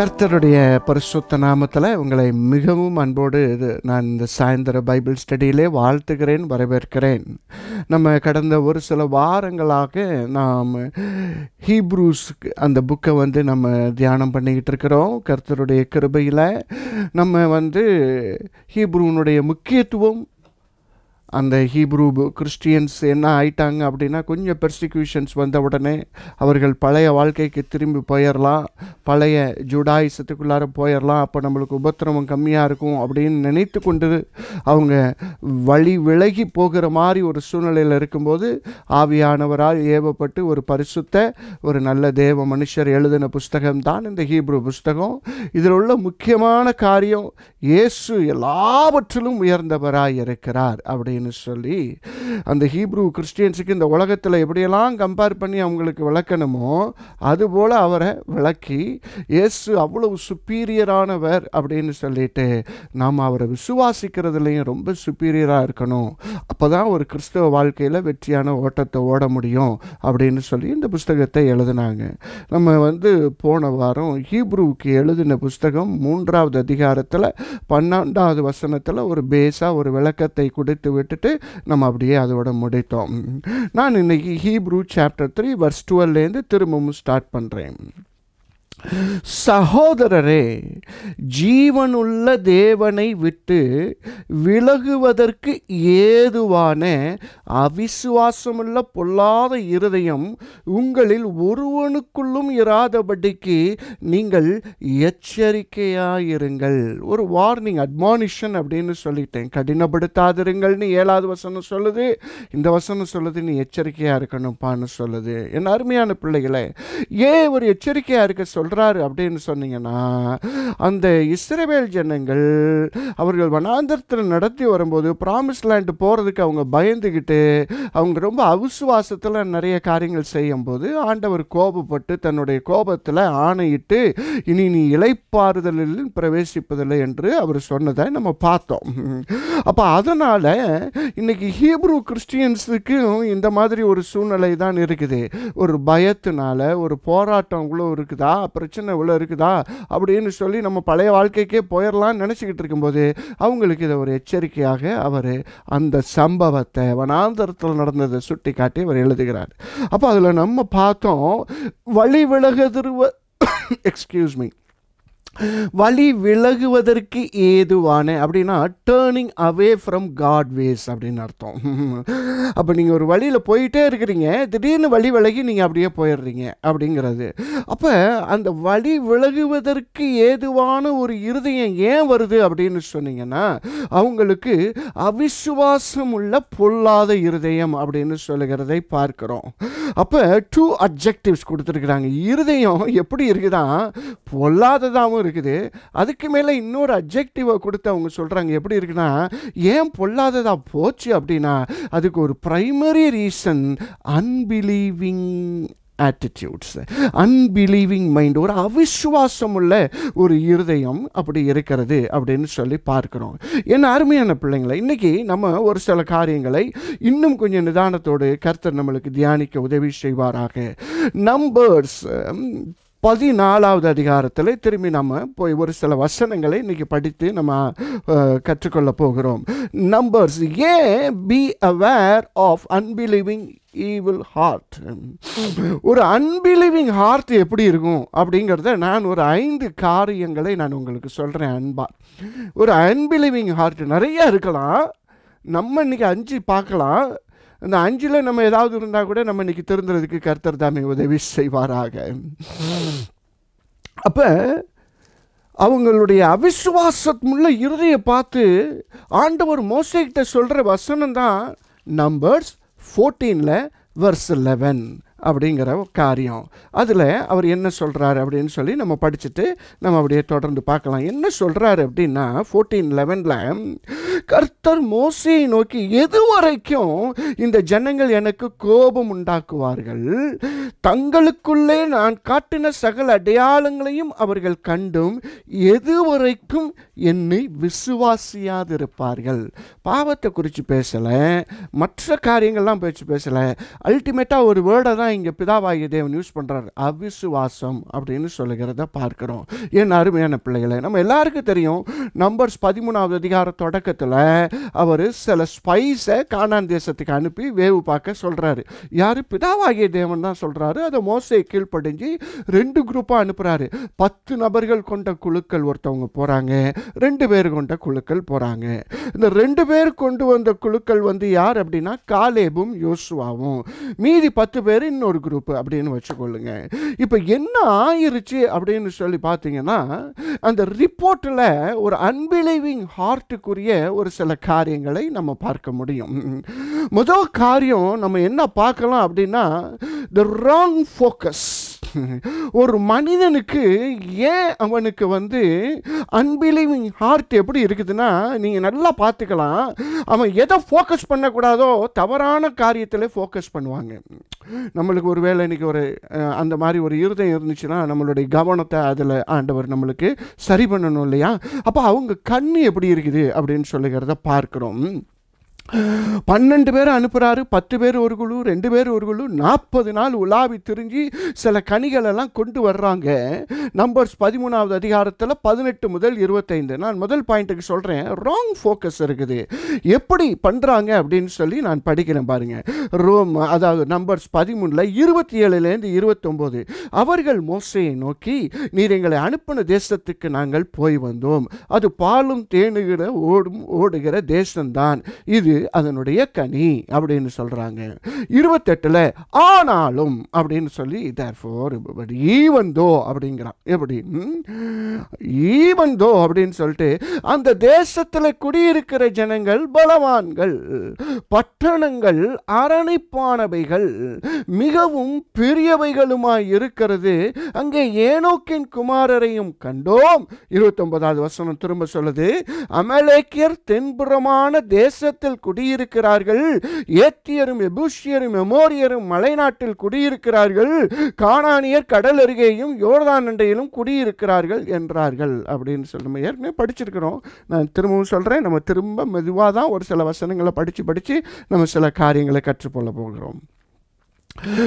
கர்த்தருடைய பரிசுத்த நாமத்தில் உங்களை மிகவும் அன்போடு இது நான் இந்த சாயந்தர பைபிள் ஸ்டடியிலே வாழ்த்துகிறேன் வரவேற்கிறேன் நம்ம கடந்த ஒரு சில வாரங்களாக நாம் ஹீப்ரூஸ்க்கு அந்த புக்கை வந்து நம்ம தியானம் பண்ணிக்கிட்டு இருக்கிறோம் கர்த்தருடைய கிருபையில் நம்ம வந்து ஹீப்ரூனுடைய முக்கியத்துவம் அந்த ஹீப்ரூ கிறிஸ்டியன்ஸ் என்ன ஆயிட்டாங்க அப்படின்னா கொஞ்சம் பெர்சிக்யூஷன்ஸ் வந்த உடனே அவர்கள் பழைய வாழ்க்கைக்கு திரும்பி போயிடலாம் பழைய ஜுடாயிசத்துக்குள்ளார போயிடலாம் அப்போ நம்மளுக்கு உபத்திரமம் கம்மியாக இருக்கும் அப்படின்னு நினைத்து கொண்டு அவங்க வழி விலகி போகிற மாதிரி ஒரு சூழ்நிலையில் இருக்கும்போது ஆவியானவரால் ஏவப்பட்டு ஒரு பரிசுத்த ஒரு நல்ல தேவ மனுஷர் எழுதின புஸ்தகம் தான் இந்த ஹீப்ரூ புஸ்தகம் இதில் உள்ள முக்கியமான காரியம் இயேசு எல்லாவற்றிலும் உயர்ந்தவராக இருக்கிறார் அப்படின்னு அப்படின்னு சொல்லி அந்த ஹீப்ரூ கிறிஸ்டியன்ஸுக்கு இந்த உலகத்தில் எப்படியெல்லாம் கம்பேர் பண்ணி அவங்களுக்கு விளக்கணுமோ அதுபோல் அவரை விளக்கி இயேசு அவ்வளவு சுப்பீரியரானவர் அப்படின்னு சொல்லிட்டு நாம் அவரை விசுவாசிக்கிறதுலையும் ரொம்ப சுப்பீரியராக இருக்கணும் அப்போ தான் ஒரு கிறிஸ்தவ வாழ்க்கையில் வெற்றியான ஓட்டத்தை ஓட முடியும் அப்படின்னு சொல்லி இந்த புஸ்தகத்தை எழுதினாங்க நம்ம வந்து போன வாரம் ஹீப்ரூவுக்கு எழுதின புஸ்தகம் மூன்றாவது அதிகாரத்தில் பன்னெண்டாவது வசனத்தில் ஒரு பேஸாக ஒரு விளக்கத்தை கொடுத்து விட்டு விட்டுட்டு நம்ம அப்படியே அதோட முடித்தோம் நான் இன்னைக்கு ஹீப்ரூ சாப்டர் த்ரீ வர்ஸ் டுவெல்லேருந்து திரும்பவும் ஸ்டார்ட் பண்ணுறேன் சகோதரரே ஜீவனுள்ள தேவனை விட்டு விலகுவதற்கு ஏதுவான அவிசுவாசமுள்ள பொல்லாத இருதயம் உங்களில் ஒருவனுக்குள்ளும் இராதபடிக்கு நீங்கள் எச்சரிக்கையாயிருங்கள் ஒரு வார்னிங் அட்மானிஷன் அப்படின்னு சொல்லிட்டேன் கடினப்படுத்தாதிருங்கள்னு ஏழாவது வசனம் சொல்லுது இந்த வசனம் சொல்லுது நீ எச்சரிக்கையாக இருக்கணும்ப்பான்னு சொல்லுது என் அருமையான பிள்ளைகளை ஏன் ஒரு எச்சரிக்கையாக இருக்க சொல்ல சொல்கிறாரு அப்படின்னு சொன்னீங்கன்னா அந்த இஸ்ரேவேல் ஜனங்கள் அவர்கள் வனாந்தரத்தில் நடத்தி வரும்போது ப்ராமிஸ் லேண்டு போகிறதுக்கு அவங்க பயந்துக்கிட்டு அவங்க ரொம்ப அவிசுவாசத்தில் நிறைய காரியங்கள் செய்யும்போது ஆண்டவர் கோபப்பட்டு தன்னுடைய கோபத்தில் ஆணையிட்டு இனி நீ இலைப்பாறுதலில் பிரவேசிப்பதில்லை என்று அவர் சொன்னதை நம்ம பார்த்தோம் அப்போ அதனால் இன்றைக்கி ஹீப்ரூ கிறிஸ்டியன்ஸுக்கும் இந்த மாதிரி ஒரு சூழ்நிலை தான் இருக்குது ஒரு பயத்தினால ஒரு போராட்டங்களும் இருக்குதா பிரச்சனை உள்ள இருக்குதா அப்படின்னு சொல்லி நம்ம பழைய வாழ்க்கைக்கே போயிடலாம்னு நினச்சிக்கிட்டு இருக்கும்போது அவங்களுக்கு இதை ஒரு எச்சரிக்கையாக அவர் அந்த சம்பவத்தை வனாந்தரத்தில் நடந்ததை சுட்டி காட்டி அவர் எழுதுகிறார் அப்போ அதில் நம்ம பார்த்தோம் வழி விலகுதிருவ எக்ஸ்கியூஸ் மீ வழி விலகுவதற்கு ஏதுவான அப்படின்னா turning away from God ways அப்படின்னு அர்த்தம் அப்போ நீங்கள் ஒரு வழியில் போயிட்டே இருக்கிறீங்க திடீர்னு வழி விலகி நீங்கள் அப்படியே போயிடுறீங்க அப்படிங்கிறது அப்போ அந்த வழி விலகுவதற்கு ஏதுவான ஒரு இருதயம் ஏன் வருது அப்படின்னு சொன்னீங்கன்னா அவங்களுக்கு அவிசுவாசம் உள்ள பொல்லாத இருதயம் அப்படின்னு சொல்லுகிறதை பார்க்குறோம் அப்போ டூ அப்ஜெக்டிவ்ஸ் கொடுத்துருக்குறாங்க இருதயம் எப்படி இருக்குதான் பொல்லாததாகவும் அர்த்தமும் இருக்குது அதுக்கு மேலே இன்னொரு அப்ஜெக்டிவை கொடுத்து அவங்க சொல்கிறாங்க எப்படி இருக்குன்னா ஏன் பொல்லாததா போச்சு அப்படின்னா அதுக்கு ஒரு primary reason unbelieving attitudes unbelieving mind ஒரு அவிஸ்வாசம் உள்ள ஒரு இருதயம் அப்படி இருக்கிறது அப்படின்னு சொல்லி பார்க்குறோம் என் அருமையான பிள்ளைங்களை இன்றைக்கி நம்ம ஒரு சில காரியங்களை இன்னும் கொஞ்சம் நிதானத்தோடு கருத்தர் நம்மளுக்கு தியானிக்க உதவி செய்வாராக நம்பர்ஸ் பதினாலாவது அதிகாரத்தில் திரும்பி நம்ம போய் ஒரு சில வசனங்களை இன்றைக்கி படித்து நம்ம கற்றுக்கொள்ள போகிறோம் Numbers a be aware of unbelieving evil heart ஒரு அன்பிலீவிங் ஹார்ட் எப்படி இருக்கும் அப்படிங்கிறத நான் ஒரு ஐந்து காரியங்களை நான் உங்களுக்கு சொல்கிறேன் அன்பா ஒரு அன்பிலீவிங் ஹார்ட் நிறையா இருக்கலாம் நம்ம இன்றைக்கி அஞ்சு பார்க்கலாம் அந்த அஞ்சில் நம்ம ஏதாவது இருந்தால் கூட நம்ம இன்றைக்கி திருந்துறதுக்கு கர்த்தர் தாமே உதவி செய்வாராக அப்போ அவங்களுடைய முள்ள இறுதியை பார்த்து ஆண்டவர் மோசைகிட்ட சொல்கிற வசனம் தான் நம்பர்ஸ் ஃபோர்டீனில் வர்ஸ் லெவன் அப்படிங்கிற காரியம் அதில் அவர் என்ன சொல்கிறார் அப்படின்னு சொல்லி நம்ம படிச்சுட்டு நம்ம அப்படியே தொடர்ந்து பார்க்கலாம் என்ன சொல்கிறாரு அப்படின்னா ஃபோர்டீன் லெவனில் கர்த்தர் மோசையை நோக்கி எது வரைக்கும் இந்த ஜனங்கள் எனக்கு கோபம் உண்டாக்குவார்கள் தங்களுக்குள்ளே நான் காட்டின சகல அடையாளங்களையும் அவர்கள் கண்டும் எது வரைக்கும் என்னை விசுவாசியாதிருப்பார்கள் பாவத்தை குறித்து பேசலை மற்ற காரியங்கள்லாம் பேச்சு பேசலை அல்டிமேட்டாக ஒரு வேர்டை தான் இங்கே பிதாவாகிய தேவன் யூஸ் பண்ணுறாரு அவிசுவாசம் அப்படின்னு சொல்லுகிறத பார்க்குறோம் என் அருமையான பிள்ளைகளை நம்ம எல்லாருக்கும் தெரியும் நம்பர்ஸ் பதிமூணாவது அதிகார தொடக்கத்தில் அவர் சில ஸ்பைஸை காணான் தேசத்துக்கு அனுப்பி வேவு பார்க்க சொல்கிறாரு யார் பிதாவாகிய தேவன் தான் சொல்கிறாரு அதை மோசை கீழ்ப்படிஞ்சு ரெண்டு குரூப்பாக அனுப்புகிறாரு பத்து நபர்கள் கொண்ட குழுக்கள் ஒருத்தவங்க போகிறாங்க ரெண்டு பேர் கொண்ட குழுக்கள் போகிறாங்க இந்த ரெண்டு பேர் கொண்டு வந்த குழுக்கள் வந்து யார் அப்படின்னா காலேபும் யோசுவாவும் மீதி பத்து பேர் இன்னொரு குரூப் அப்படின்னு வச்சுக்கொள்ளுங்க இப்போ என்ன ஆயிருச்சு அப்படின்னு சொல்லி பார்த்தீங்கன்னா அந்த ரிப்போர்ட்டில் ஒரு அன்பிலீவிங் ஹார்ட்டுக்குரிய ஒரு சில காரியங்களை நம்ம பார்க்க முடியும் முதல் காரியம் நம்ம என்ன பார்க்கலாம் அப்படின்னா த ராங் ஃபோக்கஸ் ஒரு மனிதனுக்கு ஏன் அவனுக்கு வந்து அன்பிலிவிங் ஹார்ட் எப்படி இருக்குதுன்னா நீங்கள் நல்லா பார்த்துக்கலாம் அவன் எதை ஃபோக்கஸ் பண்ணக்கூடாதோ தவறான காரியத்தில் ஃபோக்கஸ் பண்ணுவாங்க நம்மளுக்கு ஒரு வேளை இன்றைக்கி ஒரு அந்த மாதிரி ஒரு இருதயம் இருந்துச்சுன்னா நம்மளுடைய கவனத்தை அதில் ஆண்டவர் நம்மளுக்கு சரி பண்ணணும் இல்லையா அப்போ அவங்க கண் எப்படி இருக்குது அப்படின்னு சொல்லுகிறத பார்க்குறோம் பன்னெண்டு பேர் அனுப்புகிறாரு பத்து பேர் ஒரு குழு ரெண்டு பேர் ஒரு குழு நாற்பது நாள் உலாவி திரிஞ்சு சில கனிகளெல்லாம் கொண்டு வர்றாங்க நம்பர்ஸ் பதிமூணாவது அதிகாரத்தில் பதினெட்டு முதல் இருபத்தைந்து நான் முதல் பாயிண்ட்டுக்கு சொல்கிறேன் ராங் ஃபோக்கஸ் இருக்குது எப்படி பண்ணுறாங்க அப்படின்னு சொல்லி நான் படிக்கிறேன் பாருங்கள் ரோம் அதாவது நம்பர்ஸ் பதிமூணில் இருபத்தி ஏழுலேருந்து இருபத்தொம்போது அவர்கள் மோசையை நோக்கி நீர் எங்களை அனுப்பின தேசத்துக்கு நாங்கள் போய் வந்தோம் அது பாலும் தேனுகிற ஓடும் ஓடுகிற தேசம்தான் இது அதனுடைய கனி அப்படின்னு சொல்கிறாங்க இருபத்தெட்டில் ஆனாலும் அப்படின்னு சொல்லி தேர்ஃபோர் பட் ஈவந்தோ அப்படிங்கிறான் எப்படி ஈவந்தோ அப்படின்னு சொல்லிட்டு அந்த தேசத்தில் குடியிருக்கிற ஜனங்கள் பலவான்கள் பட்டணங்கள் அரணைப்பானவைகள் மிகவும் பெரியவைகளுமாய் இருக்கிறது அங்கே ஏனோக்கின் குமாரரையும் கண்டோம் இருபத்தொன்பதாவது வசனம் திரும்ப சொல்லுது அமலேக்கியர் தென்புறமான தேசத்தில் குடியிருக்கிறார்கள் ஏத்தியரும் எபூஷியரும் எமோரியரும் மலைநாட்டில் குடியிருக்கிறார்கள் காணானியர் கடல் அருகேயும் யோர்தான் அண்டையிலும் குடியிருக்கிறார்கள் என்றார்கள் அப்படின்னு சொல்லி நம்ம ஏற்கனவே படிச்சிருக்கிறோம் நான் திரும்பவும் சொல்கிறேன் நம்ம திரும்ப மெதுவாக தான் ஒரு சில வசனங்களை படித்து படித்து நம்ம சில காரியங்களை கற்றுக்கொள்ள போகிறோம்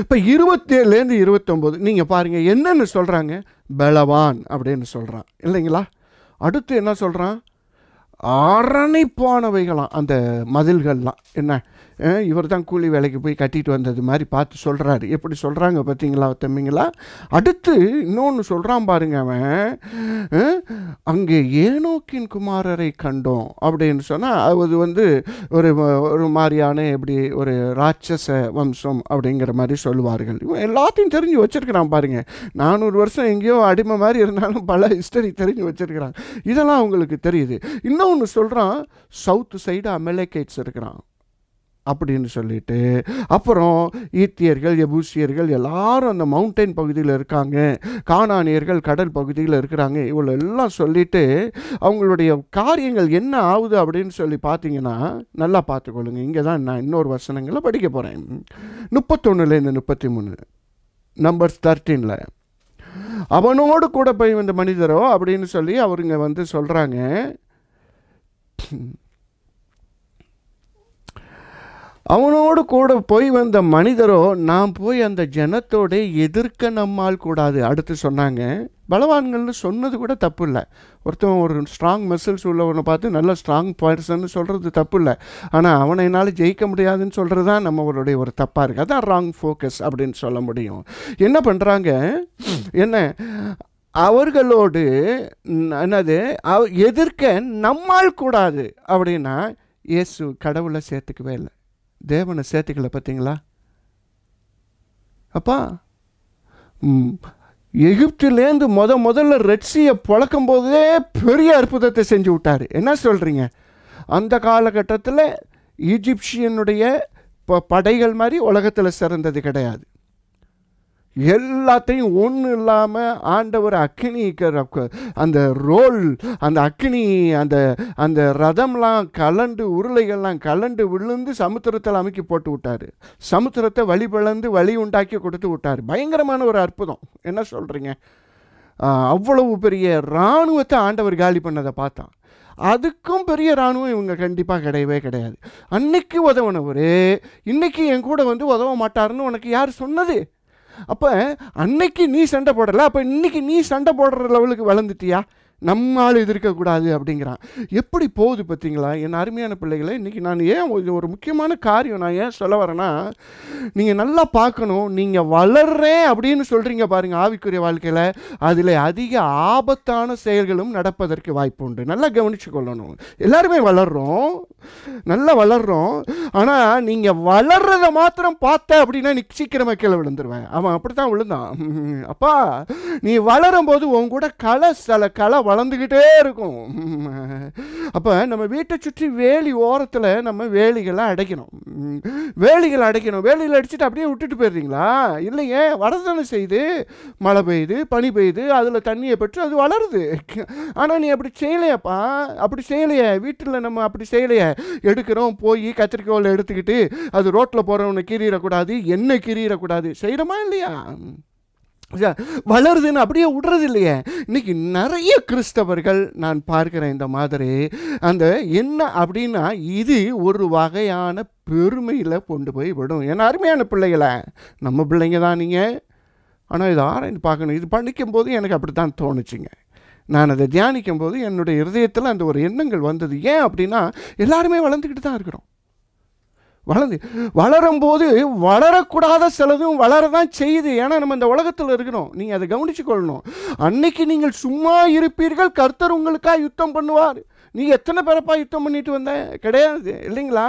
இப்போ இருபத்தேழுலேருந்து இருபத்தொம்போது நீங்கள் பாருங்கள் என்னென்னு சொல்கிறாங்க பலவான் அப்படின்னு சொல்கிறான் இல்லைங்களா அடுத்து என்ன சொல்கிறான் அரணைப்பானவைகளாம் அந்த மதில்கள்லாம் என்ன இவர் தான் கூலி வேலைக்கு போய் கட்டிட்டு வந்தது மாதிரி பார்த்து சொல்கிறாரு எப்படி சொல்கிறாங்க பார்த்தீங்களா தம்பிங்களா அடுத்து இன்னொன்று சொல்கிறான் பாருங்க அவன் அங்கே ஏனோக்கின் குமாரரை கண்டோம் அப்படின்னு சொன்னால் அது வந்து ஒரு ஒரு மாதிரியான எப்படி ஒரு ராட்சச வம்சம் அப்படிங்கிற மாதிரி சொல்லுவார்கள் இவன் எல்லாத்தையும் தெரிஞ்சு வச்சுருக்கிறான் பாருங்கள் நானூறு வருஷம் எங்கேயோ அடிமை மாதிரி இருந்தாலும் பல ஹிஸ்டரி தெரிஞ்சு வச்சுருக்கிறான் இதெல்லாம் அவங்களுக்கு தெரியுது இன்னொன்று சொல்கிறான் சவுத்து சைடு அமெலேக்கேட்ஸ் இருக்கிறான் அப்படின்னு சொல்லிட்டு அப்புறம் ஈத்தியர்கள் எபூசியர்கள் எல்லாரும் அந்த மவுண்டைன் பகுதியில் இருக்காங்க காணானியர்கள் கடல் பகுதியில் இருக்கிறாங்க இவ்வளோ எல்லாம் சொல்லிட்டு அவங்களுடைய காரியங்கள் என்ன ஆகுது அப்படின்னு சொல்லி பார்த்தீங்கன்னா நல்லா பார்த்துக்கொள்ளுங்க இங்கே தான் நான் இன்னொரு வசனங்களை படிக்க போகிறேன் முப்பத்தொன்னுலேருந்து முப்பத்தி மூணு நம்பர்ஸ் தேர்ட்டீனில் அவனோடு கூட போய் வந்த மனிதரோ அப்படின்னு சொல்லி அவருங்க வந்து சொல்கிறாங்க அவனோடு கூட போய் வந்த மனிதரோ நாம் போய் அந்த ஜனத்தோட எதிர்க்க நம்மால் கூடாது அடுத்து சொன்னாங்க பலவான்கள்னு சொன்னது கூட தப்பு இல்லை ஒருத்தன் ஒரு ஸ்ட்ராங் மசில்ஸ் உள்ளவனை பார்த்து நல்ல ஸ்ட்ராங் பர்சன் சொல்கிறது தப்பு இல்லை ஆனால் அவனை என்னால் ஜெயிக்க முடியாதுன்னு சொல்கிறது தான் நம்மளுடைய ஒரு தப்பாக இருக்குது அதான் ராங் ஃபோக்கஸ் அப்படின்னு சொல்ல முடியும் என்ன பண்ணுறாங்க என்ன அவர்களோடு என்னது அவ எதிர்க்க நம்மால் கூடாது அப்படின்னா இயேசு கடவுளை சேர்த்துக்கவே இல்லை தேவனை சேர்த்துக்கல பார்த்தீங்களா அப்பா எகிப்துலேருந்து முத முதல்ல ரெட்ஸியை பழக்கும் போதே பெரிய அற்புதத்தை செஞ்சு விட்டார் என்ன சொல்கிறீங்க அந்த காலகட்டத்தில் ஈஜிப்சியனுடைய படைகள் மாதிரி உலகத்தில் சிறந்தது கிடையாது எல்லாத்தையும் ஒன்றும் இல்லாமல் ஆண்டவர் அக்னிக்கிற அந்த ரோல் அந்த அக்னி அந்த அந்த ரதம்லாம் கலண்டு உருளைகள்லாம் கலண்டு விழுந்து சமுத்திரத்தில் அமைக்கி போட்டு விட்டார் சமுத்திரத்தை வழி பிளந்து வழி உண்டாக்கி கொடுத்து விட்டார் பயங்கரமான ஒரு அற்புதம் என்ன சொல்கிறீங்க அவ்வளவு பெரிய இராணுவத்தை ஆண்டவர் காலி பண்ணதை பார்த்தான் அதுக்கும் பெரிய இராணுவம் இவங்க கண்டிப்பாக கிடையவே கிடையாது அன்னைக்கு உதவுனவர் இன்னைக்கு என் கூட வந்து உதவ மாட்டாருன்னு உனக்கு யார் சொன்னது அப்போ அன்னைக்கு நீ சண்டை போடலை அப்போ இன்னைக்கு நீ சண்டை போடுற லெவலுக்கு வளர்ந்துட்டியா நம்மால் எதிர்க்கக்கூடாது அப்படிங்கிறான் எப்படி போகுது பார்த்தீங்களா என் அருமையான பிள்ளைகளை இன்றைக்கி நான் ஏன் ஒரு முக்கியமான காரியம் நான் ஏன் சொல்ல வரேன்னா நீங்கள் நல்லா பார்க்கணும் நீங்கள் வளர்றேன் அப்படின்னு சொல்கிறீங்க பாருங்கள் ஆவிக்குரிய வாழ்க்கையில் அதில் அதிக ஆபத்தான செயல்களும் நடப்பதற்கு வாய்ப்பு உண்டு நல்லா கவனித்து கொள்ளணும் எல்லாருமே வளர்கிறோம் நல்லா வளர்கிறோம் ஆனால் நீங்கள் வளர்கிறத மாத்திரம் பார்த்த அப்படின்னா நீ சீக்கிரமாக கீழே விழுந்துருவேன் அவன் அப்படி தான் விழுந்தான் அப்பா நீ வளரும் போது உன் கூட கலை சில கலை வளர்ந்துக்கிட்டே இருக்கும் அப்போ நம்ம வீட்டை சுற்றி வேலி ஓரத்தில் நம்ம வேலிகளை அடைக்கணும் வேலிகளை அடைக்கணும் வேலியில் அடிச்சுட்டு அப்படியே விட்டுட்டு போயிடுறீங்களா இல்லைங்க வடதனை செய்து மழை பெய்யுது பனி பெய்யுது அதில் தண்ணியை பெற்று அது வளருது ஆனால் நீ அப்படி செய்யலையாப்பா அப்படி செய்யலையே வீட்டில் நம்ம அப்படி செய்யலையே எடுக்கிறோம் போய் கத்திரிக்கோவில் எடுத்துக்கிட்டு அது ரோட்டில் போகிறவனை கீறிடக்கூடாது என்ன கீறிடக்கூடாது செய்கிறோமா இல்லையா வளருதுன்னு அப்படியே விடுறது இல்லையே இன்னைக்கு நிறைய கிறிஸ்தவர்கள் நான் பார்க்குறேன் இந்த மாதிரி அந்த என்ன அப்படின்னா இது ஒரு வகையான பெருமையில் கொண்டு போய் விடும் ஏன்னா அருமையான பிள்ளைகளை நம்ம பிள்ளைங்க தான் நீங்கள் ஆனால் இதை ஆராய்ந்து பார்க்கணும் இது பண்ணிக்கும்போது போது எனக்கு அப்படி தான் தோணுச்சுங்க நான் அதை தியானிக்கும் போது என்னுடைய இருதயத்தில் அந்த ஒரு எண்ணங்கள் வந்தது ஏன் அப்படின்னா எல்லாருமே வளர்ந்துக்கிட்டு தான் இருக்கிறோம் வளருது வளரும்போது வளரக்கூடாத சிலதும் வளர தான் செய்யுது ஏன்னா நம்ம இந்த உலகத்தில் இருக்கிறோம் நீங்கள் அதை கவனித்து கொள்ளணும் அன்னைக்கு நீங்கள் சும்மா இருப்பீர்கள் கர்த்தர் உங்களுக்காக யுத்தம் பண்ணுவார் நீ எத்தனை பேரப்பா யுத்தம் பண்ணிட்டு வந்தேன் கிடையாது இல்லைங்களா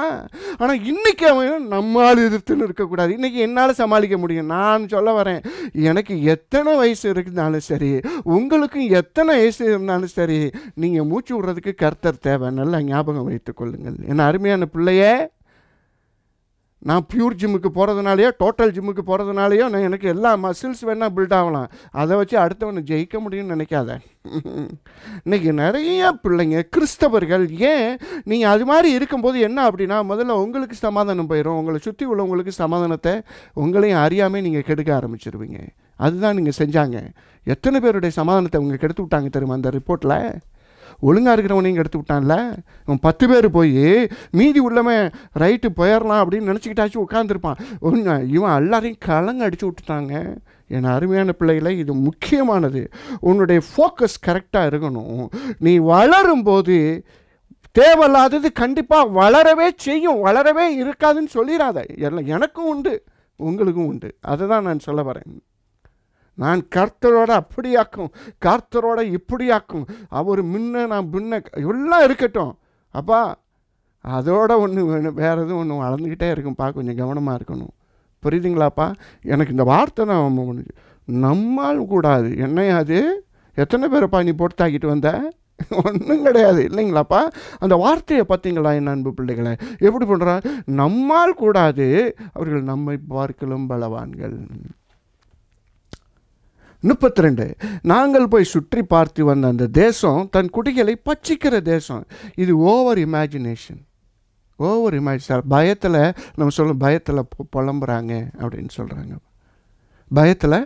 ஆனால் இன்றைக்கி அவன் நம்மால் எதிர்த்துன்னு இருக்கக்கூடாது இன்றைக்கி என்னால் சமாளிக்க முடியும் நான் சொல்ல வரேன் எனக்கு எத்தனை வயசு இருந்தாலும் சரி உங்களுக்கும் எத்தனை வயசு இருந்தாலும் சரி நீங்கள் மூச்சு விடுறதுக்கு கர்த்தர் தேவை நல்லா ஞாபகம் வைத்துக் கொள்ளுங்கள் என் அருமையான பிள்ளையே நான் பியூர் ஜிம்முக்கு போகிறதுனாலையோ டோட்டல் ஜிம்முக்கு போகிறதுனாலையோ நான் எனக்கு எல்லா மசில்ஸ் வேணால் பில்ட் ஆகலாம் அதை வச்சு அடுத்தவனை ஜெயிக்க முடியும்னு நினைக்காத இன்றைக்கி நிறைய பிள்ளைங்க கிறிஸ்தவர்கள் ஏன் நீங்கள் அது மாதிரி இருக்கும்போது என்ன அப்படின்னா முதல்ல உங்களுக்கு சமாதானம் போயிடும் உங்களை சுற்றி உள்ளவங்களுக்கு சமாதானத்தை உங்களையும் அறியாமல் நீங்கள் கெடுக்க ஆரம்பிச்சிருவீங்க அதுதான் நீங்கள் செஞ்சாங்க எத்தனை பேருடைய சமாதானத்தை அவங்க கெடுத்து விட்டாங்க தெரியுமா அந்த ரிப்போர்ட்டில் ஒழுங்காக இருக்கிறவனையும் எடுத்து விட்டான்ல இவன் பத்து பேர் போய் மீதி உள்ளவன் ரைட்டு போயிடலாம் அப்படின்னு நினச்சிக்கிட்டாச்சும் உட்காந்துருப்பான் ஒன்று இவன் எல்லாரையும் கலங்க அடித்து விட்டுட்டாங்க என் அருமையான பிள்ளைகளை இது முக்கியமானது உன்னுடைய ஃபோக்கஸ் கரெக்டாக இருக்கணும் நீ வளரும்போது தேவையில்லாதது கண்டிப்பாக வளரவே செய்யும் வளரவே இருக்காதுன்னு சொல்லிடாத எனக்கும் உண்டு உங்களுக்கும் உண்டு அதை தான் நான் சொல்ல வரேன் நான் கர்த்தரோட அப்படியாக்கும் கர்த்தரோட இப்படியாக்கும் அவர் முன்ன நான் முன்ன எல்லாம் இருக்கட்டும் அப்பா அதோட ஒன்று வேணும் வேறு எதுவும் ஒன்று வளர்ந்துக்கிட்டே இருக்கும்ப்பா கொஞ்சம் கவனமாக இருக்கணும் புரியுதுங்களாப்பா எனக்கு இந்த வார்த்தை தான் நான் நம்மால் கூடாது என்னை அது எத்தனை பேரப்பா நீ போட்டு தாக்கிட்டு வந்த ஒன்றும் கிடையாது இல்லைங்களாப்பா அந்த வார்த்தையை பார்த்தீங்களா என் அன்பு பிள்ளைகளை எப்படி பண்ணுறா நம்மால் கூடாது அவர்கள் நம்மை பார்க்கலும் பலவான்கள் முப்பத்தி ரெண்டு நாங்கள் போய் சுற்றி பார்த்து வந்த அந்த தேசம் தன் குடிகளை பச்சிக்கிற தேசம் இது ஓவர் இமேஜினேஷன் ஓவர் இமேஜினேஷன் பயத்தில் நம்ம சொல்லும் பயத்தில் புலம்புறாங்க அப்படின்னு சொல்கிறாங்க பயத்தில்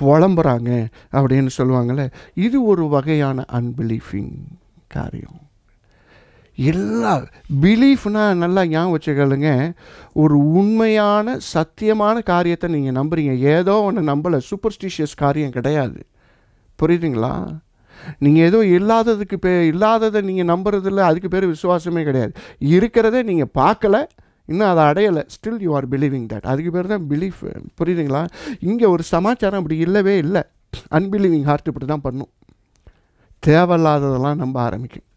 புலம்புறாங்க அப்படின்னு சொல்லுவாங்கள்ல இது ஒரு வகையான அன்பிலீஃபிங் காரியம் எல்லா பிலீஃப்னால் நல்லா ஞாபகம் வச்சுக்கலுங்க ஒரு உண்மையான சத்தியமான காரியத்தை நீங்கள் நம்புறீங்க ஏதோ ஒன்று நம்பலை சூப்பர்ஸ்டிஷியஸ் காரியம் கிடையாது புரியுதுங்களா நீங்கள் ஏதோ இல்லாததுக்கு பே இல்லாததை நீங்கள் நம்புறதில்ல அதுக்கு பேர் விசுவாசமே கிடையாது இருக்கிறத நீங்கள் பார்க்கல இன்னும் அதை அடையலை still you are believing that அதுக்கு பேர் தான் பிலீஃப் புரியுதுங்களா இங்கே ஒரு சமாச்சாரம் அப்படி இல்லவே இல்லை அன்பிலீவிங் ஹார்ட் இப்படி தான் பண்ணும் தேவையில்லாததெல்லாம் நம்ப ஆரம்பிக்கும்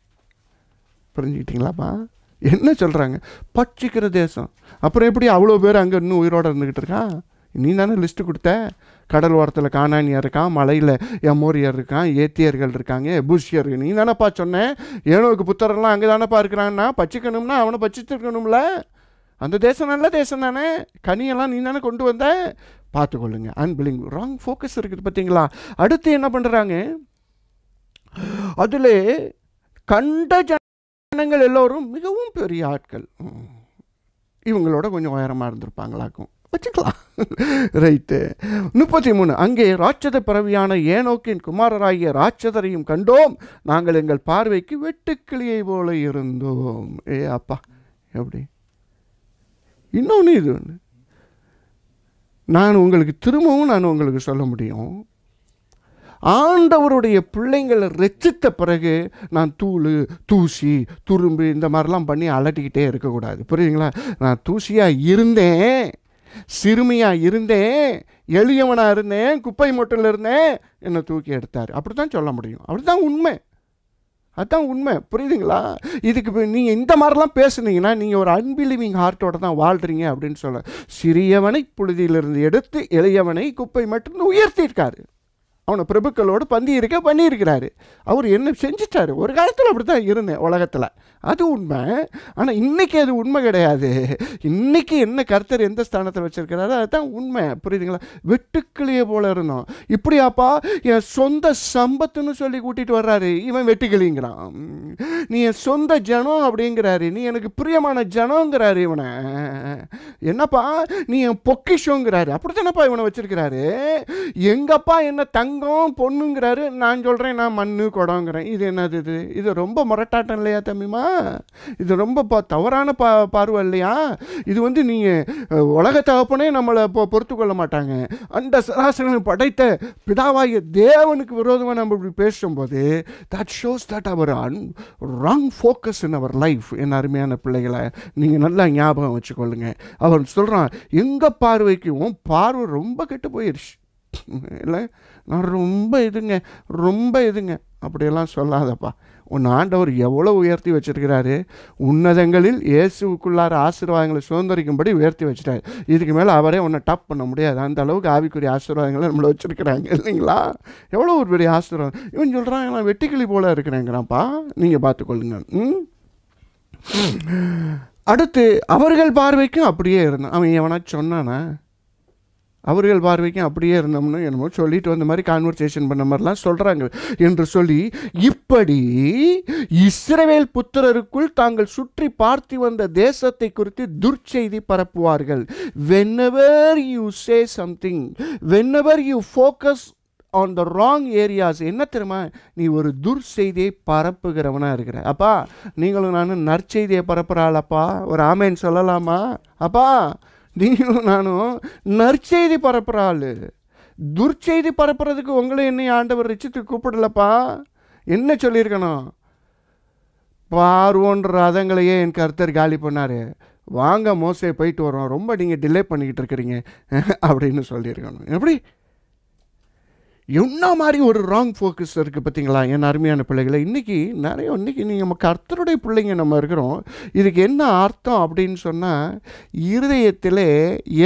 புரிஞ்சுக்கிட்டீங்களாப்பா என்ன சொல்கிறாங்க பச்சிக்கிற தேசம் அப்புறம் எப்படி அவ்வளோ பேர் அங்கே இன்னும் உயிரோடு இருந்துக்கிட்டு இருக்கா நீ தானே லிஸ்ட்டு கொடுத்த கடல் ஓரத்தில் காணானியர் இருக்கான் மலையில் எமோரியர் இருக்கான் ஏத்தியர்கள் இருக்காங்க எபூஷியர் நீ தானேப்பா சொன்னேன் ஏனோக்கு புத்தரெல்லாம் அங்கே தானேப்பா இருக்கிறான்னா பச்சிக்கணும்னா அவனை பச்சித்திருக்கணும்ல அந்த தேசம் நல்ல தேசம் தானே கனியெல்லாம் நீ தானே கொண்டு வந்த பார்த்துக்கொள்ளுங்க அன்பிலிங் ராங் ஃபோக்கஸ் இருக்குது பார்த்தீங்களா அடுத்து என்ன பண்ணுறாங்க அதில் கண்ட ஜனங்கள் எல்லோரும் மிகவும் பெரிய ஆட்கள் இவங்களோட கொஞ்சம் உயரமாக இருந்திருப்பாங்களாக்கும் வச்சுக்கலாம் ரைட்டு முப்பத்தி மூணு அங்கே ராட்சத பிறவியான ஏனோக்கின் குமாரராகிய ராட்சதரையும் கண்டோம் நாங்கள் எங்கள் பார்வைக்கு வெட்டுக்கிளியை போல இருந்தோம் ஏ அப்பா எப்படி இன்னொன்று இது ஒன்று நான் உங்களுக்கு திரும்பவும் நான் உங்களுக்கு சொல்ல முடியும் ஆண்டவருடைய பிள்ளைங்களை ரச்சித்த பிறகு நான் தூள் தூசி துரும்பு இந்த மாதிரிலாம் பண்ணி அலட்டிக்கிட்டே இருக்கக்கூடாது புரியுதுங்களா நான் தூசியாக இருந்தேன் சிறுமியாக இருந்தேன் எளியவனாக இருந்தேன் குப்பை மொட்டில் இருந்தேன் என்னை தூக்கி எடுத்தார் அப்படி தான் சொல்ல முடியும் அப்படி தான் உண்மை அதுதான் உண்மை புரியுதுங்களா இதுக்கு நீங்கள் இந்த மாதிரிலாம் பேசுனீங்கன்னா நீங்கள் ஒரு அன்பிலிவிங் ஹார்ட்டோட தான் வாழ்கிறீங்க அப்படின்னு சொல்ல சிறியவனை புழுதியிலிருந்து எடுத்து இளையவனை குப்பை மட்டும் உயர்த்தியிருக்காரு அவனை பிரபுக்களோடு பந்தி இருக்க பண்ணியிருக்கிறாரு அவர் என்ன செஞ்சிட்டாரு ஒரு காலத்தில் அப்படி தான் இருந்தேன் உலகத்தில் அது உண்மை ஆனால் இன்றைக்கி அது உண்மை கிடையாது இன்றைக்கி என்ன கருத்தர் எந்த ஸ்தானத்தில் வச்சுருக்கிறாரோ அதுதான் உண்மை புரியுதுங்களா வெட்டுக்களியை போல இருந்தோம் இப்படியாப்பா என் சொந்த சம்பத்துன்னு சொல்லி கூட்டிகிட்டு வர்றாரு இவன் வெட்டுக்கிளிங்கிறான் நீ என் சொந்த ஜனம் அப்படிங்கிறாரு நீ எனக்கு பிரியமான ஜனங்கிறாரு இவனை என்னப்பா நீ என் பொக்கிஷோங்கிறாரு அப்படி தானப்பா இவனை வச்சுருக்கிறாரு எங்கப்பா என்ன தங்க தங்கம் பொண்ணுங்கிறாரு நான் சொல்கிறேன் நான் மண் குடங்கிறேன் இது என்னது இது இது ரொம்ப முரட்டாட்டம் இல்லையா தம்பிமா இது ரொம்ப ப தவறான பா பார்வை இல்லையா இது வந்து நீங்கள் உலக தகப்பனே நம்மளை இப்போ பொறுத்து கொள்ள மாட்டாங்க அந்த சராசரன் படைத்த பிதாவாகிய தேவனுக்கு விரோதமாக நம்ம இப்படி பேசும்போது that shows that our an wrong focus in our life என் அருமையான பிள்ளைகளை நீங்கள் நல்லா ஞாபகம் வச்சுக்கொள்ளுங்க அவன் சொல்கிறான் எங்கள் பார்வைக்கும் பார்வை ரொம்ப கெட்டு போயிடுச்சு இல்லை நான் ரொம்ப இதுங்க ரொம்ப இதுங்க அப்படியெல்லாம் சொல்லாதப்பா உன் ஆண்டவர் எவ்வளோ உயர்த்தி வச்சிருக்கிறாரு உன்னதங்களில் இயேசுக்குள்ளார ஆசீர்வாதங்களை சுதந்திரிக்கும்படி உயர்த்தி வச்சுட்டாரு இதுக்கு மேலே அவரே உன்னை டப் பண்ண முடியாது அந்த அளவுக்கு ஆவிக்குரிய ஆசீர்வாதங்களை நம்மளை வச்சுருக்கிறாங்க இல்லைங்களா எவ்வளோ ஒரு பெரிய ஆசீர்வாதம் இவன் சொல்கிறாங்க நான் வெட்டிக்கிளி போல் இருக்கிறேங்கிறான்ப்பா நீங்கள் பார்த்துக்கொள்ளுங்க ம் அடுத்து அவர்கள் பார்வைக்கும் அப்படியே இருந்தான் அவன் எவனா சொன்னானா அவர்கள் பார்வைக்கும் அப்படியே இருந்தோம்னு என்னமோ சொல்லிட்டு வந்த மாதிரி கான்வர்சேஷன் பண்ண மாதிரிலாம் சொல்கிறாங்க என்று சொல்லி இப்படி இஸ்ரவேல் புத்திரருக்குள் தாங்கள் சுற்றி பார்த்து வந்த தேசத்தை குறித்து துர்ச்செய்தி பரப்புவார்கள் whenever you say something whenever you focus on the wrong areas என்ன தெரியுமா நீ ஒரு துர் செய்தியை பரப்புகிறவனாக இருக்கிற அப்பா நீங்களும் நானும் நற்செய்தியை பரப்புகிறாளப்பா ஒரு ஆமைன்னு சொல்லலாமா அப்பா நீங்களும் நானும் நற்செய்தி பரப்புகிற ஆள் துர்ச்செய்தி பரப்புறதுக்கு உங்களை என்ன ஆண்டவர் ரிச்சத்துக்கு கூப்பிடலப்பா என்ன சொல்லியிருக்கணும் பார்வோன்ற ரதங்களையே என் கருத்தர் காலி பண்ணார் வாங்க மோசே போயிட்டு வரோம் ரொம்ப நீங்கள் டிலே பண்ணிக்கிட்டு இருக்கிறீங்க அப்படின்னு சொல்லியிருக்கணும் எப்படி என்ன மாதிரி ஒரு ராங் ஃபோக்கஸ் இருக்குது பார்த்தீங்களா என் அருமையான பிள்ளைகளை இன்றைக்கி நிறைய இன்றைக்கி நீங்கள் நம்ம கர்த்தருடைய பிள்ளைங்க நம்ம இருக்கிறோம் இதுக்கு என்ன அர்த்தம் அப்படின்னு சொன்னால் இருதயத்திலே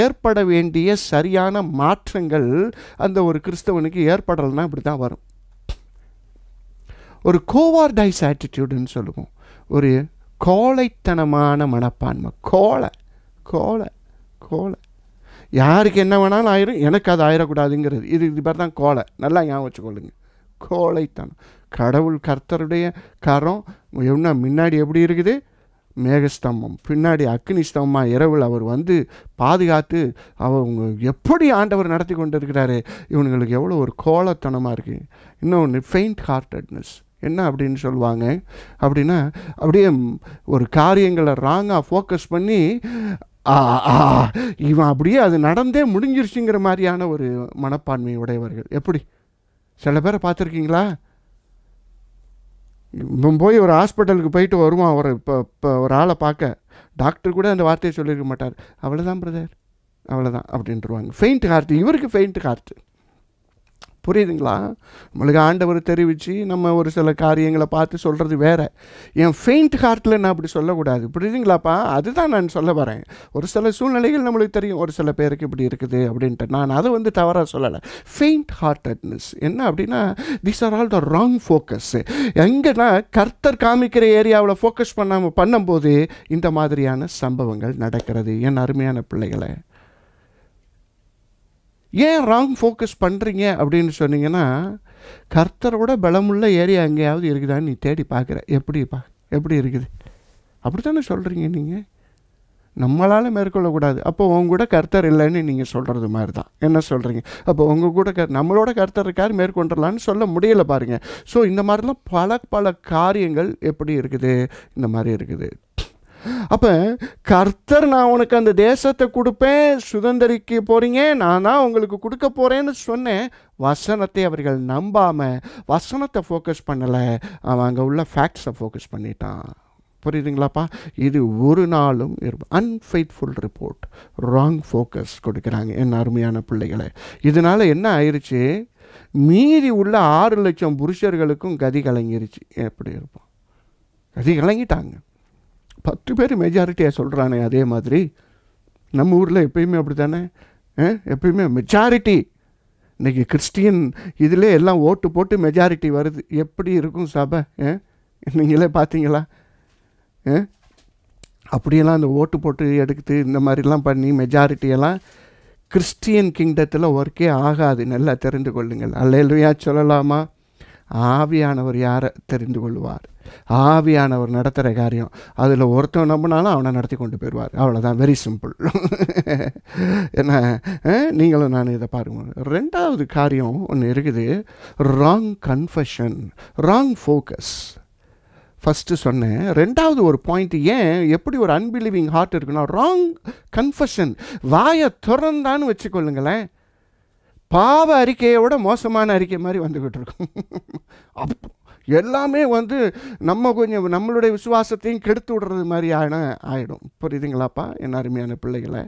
ஏற்பட வேண்டிய சரியான மாற்றங்கள் அந்த ஒரு கிறிஸ்தவனுக்கு ஏற்படலைன்னா இப்படி தான் வரும் ஒரு கோவார்டைஸ் ஆட்டிடியூடுன்னு சொல்லுவோம் ஒரு கோழைத்தனமான மனப்பான்மை கோலை கோலை கோலை யாருக்கு என்ன வேணாலும் ஆயிரும் எனக்கு அது ஆயிடக்கூடாதுங்கிறது இது இது பேர் தான் கோலை நல்லா ஞாபகம் வச்சுக்கொள்ளுங்க கோழைத்தனம் கடவுள் கர்த்தருடைய கரம் என்ன முன்னாடி எப்படி இருக்குது மேகஸ்தம்பம் பின்னாடி அக்னி ஸ்தம்பமாக இரவில் அவர் வந்து பாதுகாத்து அவங்க எப்படி ஆண்டவர் நடத்தி கொண்டு இருக்கிறாரு இவனுங்களுக்கு எவ்வளோ ஒரு கோலத்தனமாக இருக்குது இன்னொன்று ஃபெயிண்ட் ஹார்ட்டட்னஸ் என்ன அப்படின்னு சொல்லுவாங்க அப்படின்னா அப்படியே ஒரு காரியங்களை ராங்காக ஃபோக்கஸ் பண்ணி ஆ ஆ இவன் அப்படியே அது நடந்தே முடிஞ்சிருச்சுங்கிற மாதிரியான ஒரு மனப்பான்மை உடையவர்கள் எப்படி சில பேரை பார்த்துருக்கீங்களா இவன் போய் ஒரு ஹாஸ்பிட்டலுக்கு போயிட்டு வருவான் ஒரு இப்போ இப்போ ஒரு ஆளை பார்க்க டாக்டர் கூட அந்த வார்த்தையை சொல்லியிருக்க மாட்டார் அவ்வளோதான் பிரதர் அவ்வளோதான் அப்படின்ட்டுருவாங்க ஃபெயிண்ட் ஹார்ட் இவருக்கு ஃபெயிண்ட் ஹார்ட்டு புரியுதுங்களா நம்மளுக்கு ஆண்டவர் தெரிவித்து நம்ம ஒரு சில காரியங்களை பார்த்து சொல்கிறது வேறு என் ஃபெயிண்ட் ஹார்ட்டில் நான் அப்படி சொல்லக்கூடாது புரியுதுங்களாப்பா அதுதான் நான் சொல்ல வரேன் ஒரு சில சூழ்நிலைகள் நம்மளுக்கு தெரியும் ஒரு சில பேருக்கு இப்படி இருக்குது அப்படின்ட்டு நான் அதை வந்து தவறாக சொல்லலை ஃபெயிண்ட் ஹார்ட்டட்னஸ் என்ன அப்படின்னா this are all the wrong focus எங்கன்னா கர்த்தர் காமிக்கிற ஏரியாவில் ஃபோக்கஸ் பண்ணாமல் பண்ணும்போது இந்த மாதிரியான சம்பவங்கள் நடக்கிறது என் அருமையான பிள்ளைகளை ஏன் ராங் ஃபோக்கஸ் பண்ணுறீங்க அப்படின்னு சொன்னீங்கன்னா கர்த்தரோட பலமுள்ள ஏரியா எங்கேயாவது இருக்குதான்னு நீ தேடி பார்க்குற எப்படிப்பா எப்படி இருக்குது அப்படி தானே சொல்கிறீங்க நீங்கள் நம்மளால் மேற்கொள்ளக்கூடாது அப்போ உங்க கூட கர்த்தர் இல்லைன்னு நீங்கள் சொல்கிறது மாதிரி தான் என்ன சொல்கிறீங்க அப்போ உங்கள் கூட க நம்மளோட கர்த்தர் இருக்கார் மேற்கொண்டுடலான்னு சொல்ல முடியலை பாருங்கள் ஸோ இந்த மாதிரிலாம் பல பல காரியங்கள் எப்படி இருக்குது இந்த மாதிரி இருக்குது அப்போ கர்த்தர் நான் உனக்கு அந்த தேசத்தை கொடுப்பேன் சுதந்திரிக்க போகிறீங்க நான் தான் உங்களுக்கு கொடுக்க போகிறேன்னு சொன்னேன் வசனத்தை அவர்கள் நம்பாமல் வசனத்தை ஃபோக்கஸ் பண்ணலை அவன் அங்கே உள்ள ஃபேக்ட்ஸை ஃபோக்கஸ் பண்ணிட்டான் புரியுதுங்களாப்பா இது ஒரு நாளும் அன்ஃபைட்ஃபுல் ரிப்போர்ட் ராங் ஃபோக்கஸ் கொடுக்குறாங்க என் அருமையான பிள்ளைகளை இதனால் என்ன ஆயிடுச்சு மீதி உள்ள ஆறு லட்சம் புருஷர்களுக்கும் கதி கலங்கிருச்சு எப்படி இருப்போம் கதி கலங்கிட்டாங்க பத்து பேர் மெஜாரிட்டியாக சொல்கிறானே அதே மாதிரி நம்ம ஊரில் எப்பயுமே அப்படி தானே எப்பயுமே மெஜாரிட்டி இன்றைக்கி கிறிஸ்டியன் இதில் எல்லாம் ஓட்டு போட்டு மெஜாரிட்டி வருது எப்படி இருக்கும் சபை நீங்களே பார்த்தீங்களா அப்படியெல்லாம் அந்த ஓட்டு போட்டு எடுத்து இந்த மாதிரிலாம் பண்ணி மெஜாரிட்டியெல்லாம் கிறிஸ்டியன் கிங்டத்தில் ஒர்க்கே ஆகாது நல்லா தெரிந்து கொள்ளுங்கள் அல்லையா சொல்லலாமா ஆவியானவர் யாரை தெரிந்து கொள்வார் ஆவியானவர் நடத்துகிற காரியம் அதில் ஒருத்தன் நம்பினாலும் அவனை நடத்தி கொண்டு போயிடுவார் அவ்வளோதான் வெரி சிம்பிள் என்ன நீங்களும் நான் இதை பாருங்க ரெண்டாவது காரியம் ஒன்று இருக்குது wrong confession wrong focus first சொன்னேன் ரெண்டாவது ஒரு பாயிண்ட் ஏன் எப்படி ஒரு அன்பிலீவிங் ஹார்ட் இருக்குன்னா ராங் கன்ஃபஷன் வாயை திறந்தான்னு வச்சுக்கொள்ளுங்களேன் பாவ அறிக்கையோட மோசமான அறிக்கை மாதிரி வந்துக்கிட்டு இருக்கும் அப்போ எல்லாமே வந்து நம்ம கொஞ்சம் நம்மளுடைய விசுவாசத்தையும் கெடுத்து விடுறது மாதிரியான ஆகிடும் புரியுதுங்களாப்பா என் அருமையான பிள்ளைகளை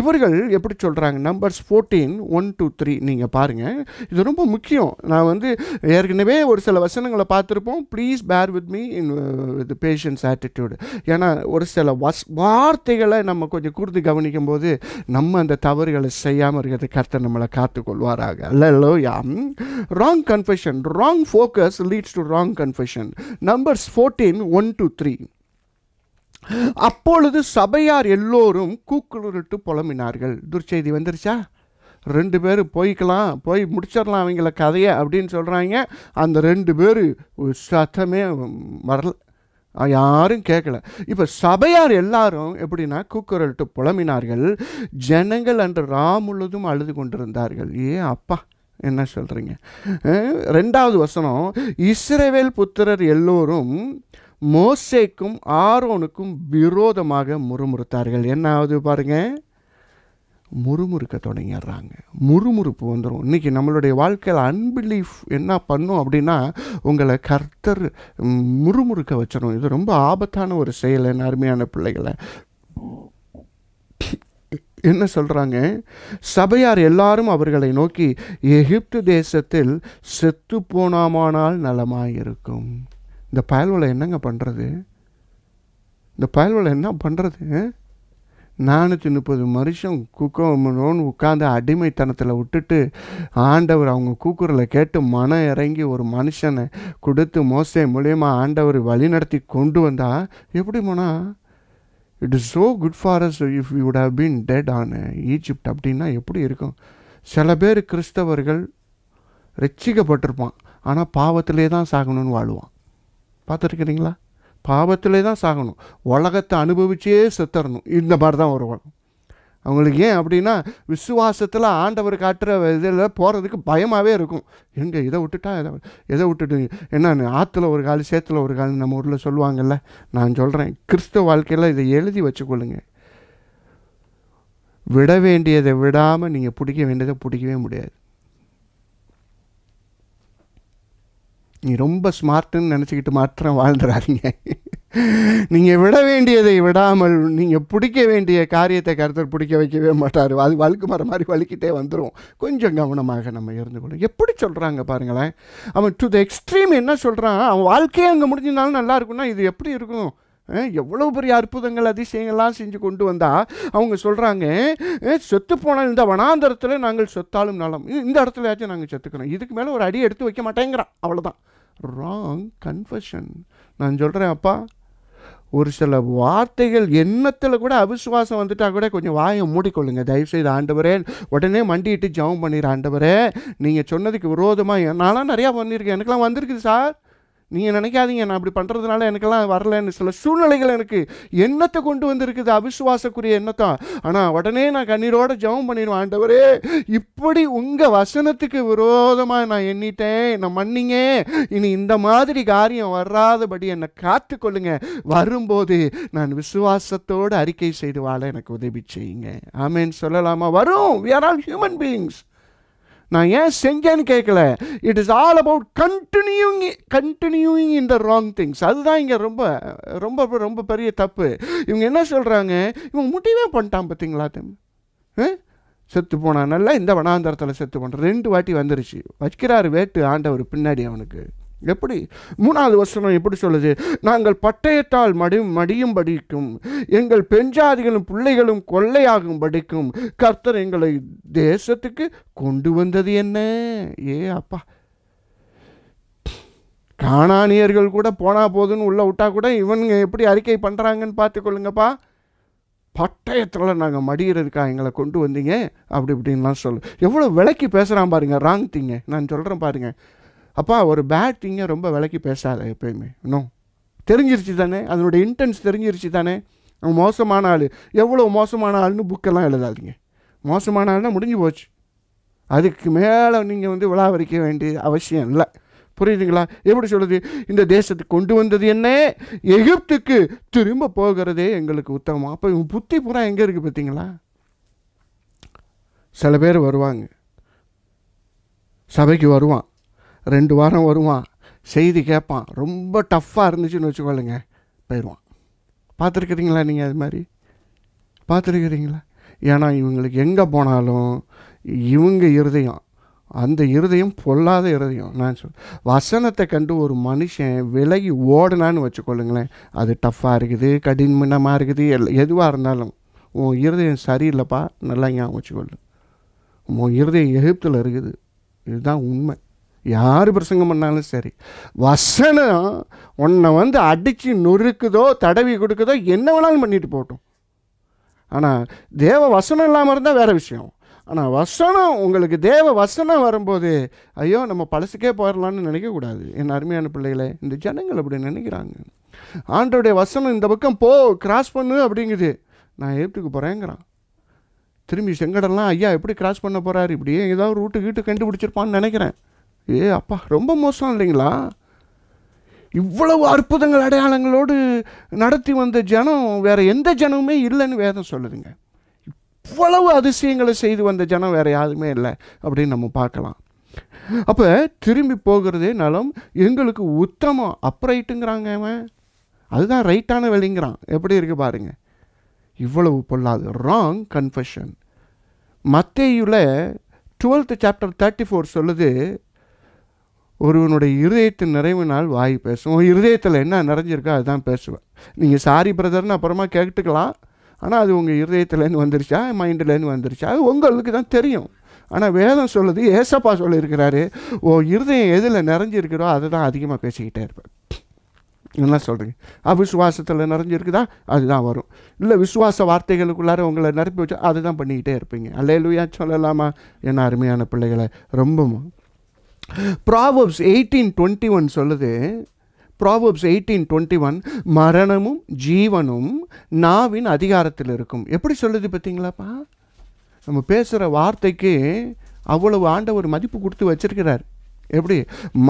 இவர்கள் எப்படி சொல்கிறாங்க Numbers fourteen one two three நீங்கள் பாருங்கள் இது ரொம்ப முக்கியம் நான் வந்து ஏற்கனவே ஒரு சில வசனங்களை பார்த்துருப்போம் please bear with me in with patience attitude ஏன்னா ஒரு சில வஸ் வார்த்தைகளை நம்ம கொஞ்சம் கூர்ந்து கவனிக்கும் போது நம்ம அந்த தவறுகளை செய்யாமல் இருக்கிறது கருத்தை நம்மளை காத்துக்கொள்வாராக அல்ல யாம் wrong confession wrong focus leads to wrong strong confession. Numbers 14 1 to 3. அப்பொழுது சபையார் எல்லோரும் கூக்குளுருட்டு புலம்பினார்கள் துர்ச்செய்தி வந்துருச்சா ரெண்டு பேர் போய்க்கலாம் போய் முடிச்சிடலாம் அவங்கள கதையை அப்படின்னு சொல்கிறாங்க அந்த ரெண்டு பேர் சத்தமே வரல யாரும் கேட்கல இப்போ சபையார் எல்லாரும் எப்படின்னா கூக்குரல்ட்டு புலம்பினார்கள் ஜனங்கள் அன்று ரா முழுதும் அழுது கொண்டிருந்தார்கள் ஏ அப்பா என்ன சொல்கிறீங்க ரெண்டாவது வசனம் இஸ்ரேவேல் புத்திரர் எல்லோரும் மோசேக்கும் ஆரோனுக்கும் விரோதமாக முறுமுறுத்தார்கள் என்ன ஆகுது பாருங்கள் முறுமுறுக்க தொடங்கிடுறாங்க முறுமுறுப்பு வந்துடும் இன்றைக்கி நம்மளுடைய வாழ்க்கையில் அன்பிலீஃப் என்ன பண்ணும் அப்படின்னா உங்களை கர்த்தர் முறுமுறுக்க வச்சிடும் இது ரொம்ப ஆபத்தான ஒரு செயல் என்ன அருமையான பிள்ளைகளை என்ன சொல்கிறாங்க சபையார் எல்லாரும் அவர்களை நோக்கி எகிப்து தேசத்தில் செத்து போனாமானால் நலமாயிருக்கும் இந்த பயல்வலை என்னங்க பண்ணுறது இந்த பயல்வலை என்ன பண்ணுறது நானூற்றி முப்பது வருஷம் குக்கோன்னு உட்காந்து அடிமைத்தனத்தில் விட்டுட்டு ஆண்டவர் அவங்க கூக்குரில் கேட்டு மனம் இறங்கி ஒரு மனுஷனை கொடுத்து மோசை மூலியமாக ஆண்டவர் வழிநடத்தி கொண்டு வந்தால் எப்படி போனால் it is so good for us if you would have been dead on Egypt அப்படின்னா எப்படி இருக்கும் சில பேர் கிறிஸ்தவர்கள் ரட்சிக்கப்பட்டிருப்பான் ஆனால் பாவத்திலே தான் சாகணும்னு வாழுவான் பார்த்துருக்குறீங்களா பாவத்திலே தான் சாகணும் உலகத்தை அனுபவிச்சே செத்தரணும் இந்த மாதிரி தான் ஒரு உலகம் அவங்களுக்கு ஏன் அப்படின்னா விசுவாசத்தில் ஆண்டவர் காட்டுற இதில் போகிறதுக்கு பயமாகவே இருக்கும் எங்கே இதை விட்டுட்டா இதை எதை விட்டுட்டு என்ன ஆற்றுல ஒரு கால் சேத்துல ஒரு கால் நம்ம ஊரில் சொல்லுவாங்கல்ல நான் சொல்கிறேன் கிறிஸ்துவ வாழ்க்கையில் இதை எழுதி வச்சுக்கொள்ளுங்க விட வேண்டியதை விடாமல் நீங்கள் பிடிக்க வேண்டியதை பிடிக்கவே முடியாது நீ ரொம்ப ஸ்மார்ட்டுன்னு நினச்சிக்கிட்டு மாத்திரம் வாழ்ந்துடாதீங்க நீங்கள் விட வேண்டியதை விடாமல் நீங்கள் பிடிக்க வேண்டிய காரியத்தை கருத்தர் பிடிக்க வைக்கவே மாட்டார் அது வழுக்கு மரம் மாதிரி வலிக்கிட்டே வந்துடும் கொஞ்சம் கவனமாக நம்ம இருந்து கொள்ளும் எப்படி சொல்கிறாங்க பாருங்களேன் அவன் டு த எக்ஸ்ட்ரீம் என்ன சொல்கிறான் அவன் வாழ்க்கையே அங்கே முடிஞ்சிருந்தாலும் நல்லா இருக்குன்னா இது எப்படி இருக்கும் எவ்வளோ பெரிய அற்புதங்கள் அதிசயங்கள்லாம் செஞ்சு கொண்டு வந்தால் அவங்க சொல்கிறாங்க செத்து போனால் இந்த வனாந்தரத்தில் நாங்கள் சொத்தாலும் நலம் இந்த இடத்துலயாச்சும் நாங்கள் செத்துக்கிறோம் இதுக்கு மேலே ஒரு அடி எடுத்து வைக்க மாட்டேங்கிறான் அவ்வளோதான் ராங் கன்ஃபஷன் நான் சொல்கிறேன் அப்பா ஒரு சில வார்த்தைகள் எண்ணத்தில் கூட அவிசுவாசம் வந்துட்டால் கூட கொஞ்சம் வாயை மூடிக்கொள்ளுங்க தயவுசெய்து ஆண்டவரே உடனே மண்டிட்டு ஜவம் பண்ணிடுற ஆண்டவரே நீங்கள் சொன்னதுக்கு விரோதமாக என்னால் நிறையா பண்ணியிருக்கேன் எனக்கெல்லாம் வந்திருக்குது சார் நீங்கள் நினைக்காதீங்க நான் அப்படி பண்ணுறதுனால எனக்கெல்லாம் வரலன்னு சில சூழ்நிலைகள் எனக்கு எண்ணத்தை கொண்டு வந்திருக்குது அவிசுவாசக்குரிய எண்ணத்தான் ஆனால் உடனே நான் கண்ணீரோடு ஜவம் பண்ணிடுவேன் ஆண்டவரே இப்படி உங்கள் வசனத்துக்கு விரோதமாக நான் எண்ணிட்டேன் என்னை மன்னிங்க இனி இந்த மாதிரி காரியம் வராதபடி என்னை காத்து கொள்ளுங்க வரும்போது நான் விசுவாசத்தோடு அறிக்கை செய்து வாழ எனக்கு உதவி செய்யுங்க ஆமேன்னு சொல்லலாமா வரும் we are all human beings நான் ஏன் செஞ்சேன்னு கேட்கல it is all about continuing continuing in the wrong things அதுதான் இங்கே ரொம்ப ரொம்ப ரொம்ப பெரிய தப்பு இவங்க என்ன சொல்கிறாங்க இவங்க முடிவே பண்ணிட்டான் பார்த்தீங்களா தம்பி செத்து போனான் நல்லா இந்த வனாந்தரத்தில் செத்து போனான் ரெண்டு வாட்டி வந்துருச்சு வச்சுக்கிறாரு வேட்டு ஆண்டவர் பின்னாடி அவனுக்கு எப்படி மூணாவது வசனம் எப்படி சொல்லுது நாங்கள் பட்டயத்தால் மடி மடியும் படிக்கும் எங்கள் பெஞ்சாதிகளும் பிள்ளைகளும் கொள்ளையாகும் படிக்கும் கர்த்தர் எங்களை தேசத்துக்கு கொண்டு வந்தது என்ன ஏ அப்பா காணானியர்கள் கூட போனால் போதுன்னு உள்ளே விட்டா கூட இவனுங்க எப்படி அறிக்கை பண்ணுறாங்கன்னு பார்த்துக்கொள்ளுங்கப்பா பட்டயத்தில் நாங்கள் மடிகிறதுக்கா எங்களை கொண்டு வந்தீங்க அப்படி இப்படின்லாம் சொல்லு எவ்வளோ விலைக்கு பேசுகிறான் பாருங்கள் ராங் திங்க நான் சொல்கிறேன் பாருங்கள் அப்பா ஒரு பேட் திங்கை ரொம்ப விலைக்கு பேசாத எப்பயுமே இன்னும் தெரிஞ்சிருச்சு தானே அதனோட இன்டென்ஸ் தெரிஞ்சிருச்சு தானே மோசமான ஆள் எவ்வளோ மோசமான ஆள்னு புக்கெல்லாம் எழுதாதீங்க மோசமான ஆள்னால் முடிஞ்சு போச்சு அதுக்கு மேலே நீங்கள் வந்து விளாவரிக்க வேண்டிய அவசியம் இல்லை புரியுதுங்களா எப்படி சொல்கிறது இந்த தேசத்துக்கு கொண்டு வந்தது என்ன எகிப்துக்கு திரும்ப போகிறதே எங்களுக்கு உத்தமம் அப்போ இவங்க புத்தி பூரா எங்கே இருக்குது பார்த்தீங்களா சில பேர் வருவாங்க சபைக்கு வருவான் ரெண்டு வாரம் வருவான் செய்தி கேட்பான் ரொம்ப டஃப்பாக இருந்துச்சுன்னு வச்சுக்கோளுங்க போயிடுவான் பார்த்துருக்குறீங்களா நீங்கள் அது மாதிரி பார்த்துருக்குறீங்களா ஏன்னா இவங்களுக்கு எங்கே போனாலும் இவங்க இருதயம் அந்த இருதயம் பொல்லாத இருதயம் நான் சொல் வசனத்தை கண்டு ஒரு மனுஷன் விலகி ஓடனான்னு வச்சுக்கொள்ளுங்களேன் அது டஃப்பாக இருக்குது கடினமாக இருக்குது எல் எதுவாக இருந்தாலும் உன் இருதயம் சரியில்லைப்பா நல்லா ஞாபகம் வச்சுக்கொள்ளு உன் இருதயம் எகிப்தில் இருக்குது இதுதான் உண்மை யார் பிரசங்கம் பண்ணாலும் சரி வசனம் உன்னை வந்து அடித்து நொறுக்குதோ தடவி கொடுக்குதோ என்ன வேணாலும் பண்ணிட்டு போட்டோம் ஆனால் தேவ வசனம் இல்லாமல் இருந்தால் வேறு விஷயம் ஆனால் வசனம் உங்களுக்கு தேவ வசனம் வரும்போது ஐயோ நம்ம பழசுக்கே போயிடலான்னு நினைக்கக்கூடாது என் அருமையான பிள்ளைகளை இந்த ஜனங்கள் அப்படி நினைக்கிறாங்க ஆண்டோடைய வசனம் இந்த பக்கம் போ கிராஸ் பண்ணு அப்படிங்குது நான் ஏப்டுக்கு போகிறேங்கிறான் திரும்பி செங்கடெல்லாம் ஐயா எப்படி கிராஸ் பண்ண போகிறாரு இப்படியே ஏதாவது ரூட்டு கீட்டு கண்டுபிடிச்சிருப்பான்னு நினைக்கிறேன் ஏ அப்பா ரொம்ப மோசம் இல்லைங்களா இவ்வளவு அற்புதங்கள் அடையாளங்களோடு நடத்தி வந்த ஜனம் வேறு எந்த ஜனமுமே இல்லைன்னு வேதம் சொல்லுதுங்க இவ்வளவு அதிசயங்களை செய்து வந்த ஜனம் வேறு யாருமே இல்லை அப்படின்னு நம்ம பார்க்கலாம் அப்போ திரும்பி போகிறதே நலம் எங்களுக்கு உத்தமம் அப்ரைட்டுங்கிறாங்க அவன் அதுதான் ரைட்டான வழிங்கிறான் எப்படி இருக்கு பாருங்க இவ்வளவு பொல்லாது ராங் கன்ஃபஷன் மத்தேயுல டுவெல்த் சாப்டர் தேர்ட்டி ஃபோர் சொல்லுது ஒருவனுடைய இருதயத்தின் நிறைவினால் வாய் பேசும் உன் இருதயத்தில் என்ன நிறைஞ்சிருக்கோ அதுதான் பேசுவேன் நீங்கள் சாரி பிரதர்னு அப்புறமா கேட்டுக்கலாம் ஆனால் அது உங்கள் இருதயத்துலேருந்து வந்துருச்சா மைண்டிலேருந்து வந்துருச்சா அது உங்களுக்கு தான் தெரியும் ஆனால் வேதம் சொல்லுது ஏசப்பா சொல்லியிருக்கிறாரு ஓ இருதயம் எதில் நிறைஞ்சிருக்கிறோ அதை தான் அதிகமாக பேசிக்கிட்டே இருப்பேன் என்ன சொல்கிறீங்க அவிசுவாசத்தில் நிறைஞ்சிருக்குதா அதுதான் வரும் இல்லை விசுவாச வார்த்தைகளுக்குள்ளார உங்களை நிரப்பி வச்சா அதுதான் பண்ணிக்கிட்டே இருப்பீங்க அல்லையிலுயா சொல்லலாமா என்ன அருமையான பிள்ளைகளை ரொம்பவும் ப்ராவப்ஸ் எயிட்டீன் டுவெண்ட்டி ஒன் சொல்லுது ப்ராவப்ஸ் எயிட்டீன் டுவெண்ட்டி ஒன் மரணமும் ஜீவனும் நாவின் அதிகாரத்தில் இருக்கும் எப்படி சொல்லுது பார்த்தீங்களாப்பா நம்ம பேசுகிற வார்த்தைக்கு அவ்வளவு ஆண்டவர் மதிப்பு கொடுத்து வச்சிருக்கிறார் எப்படி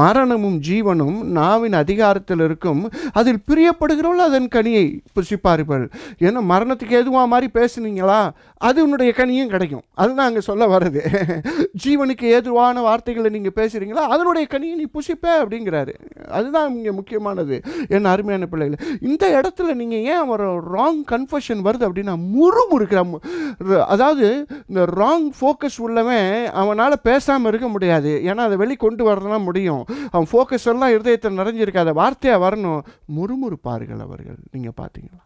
மரணமும் ஜீவனும் நாவின் அதிகாரத்தில் இருக்கும் அதில் பிரியப்படுகிறவள் அதன் கனியை புசிப்பார்கள் ஏன்னா மரணத்துக்கு எதுவாக மாதிரி பேசுனீங்களா அது உன்னுடைய கனியும் கிடைக்கும் அதுதான் அங்கே சொல்ல வர்றது ஜீவனுக்கு ஏதுவான வார்த்தைகளை நீங்கள் பேசுகிறீங்களா அதனுடைய கனியை நீ புசிப்பே அப்படிங்கிறாரு அதுதான் இங்கே முக்கியமானது என் அருமையான பிள்ளைகள் இந்த இடத்துல நீங்கள் ஏன் ஒரு ராங் கன்ஃபஷன் வருது அப்படின்னா முறுமுறுக்கிற அதாவது இந்த ராங் ஃபோக்கஸ் உள்ளவன் அவனால் பேசாமல் இருக்க முடியாது ஏன்னா அதை வெளிக்கொண்டு கொண்டு வரதான் முடியும் அவன் ஃபோக்கஸ் எல்லாம் இருதயத்தில் நிறைஞ்சிருக்கு வார்த்தையாக வரணும் முறுமுறுப்பார்கள் அவர்கள் நீங்கள் பார்த்தீங்களா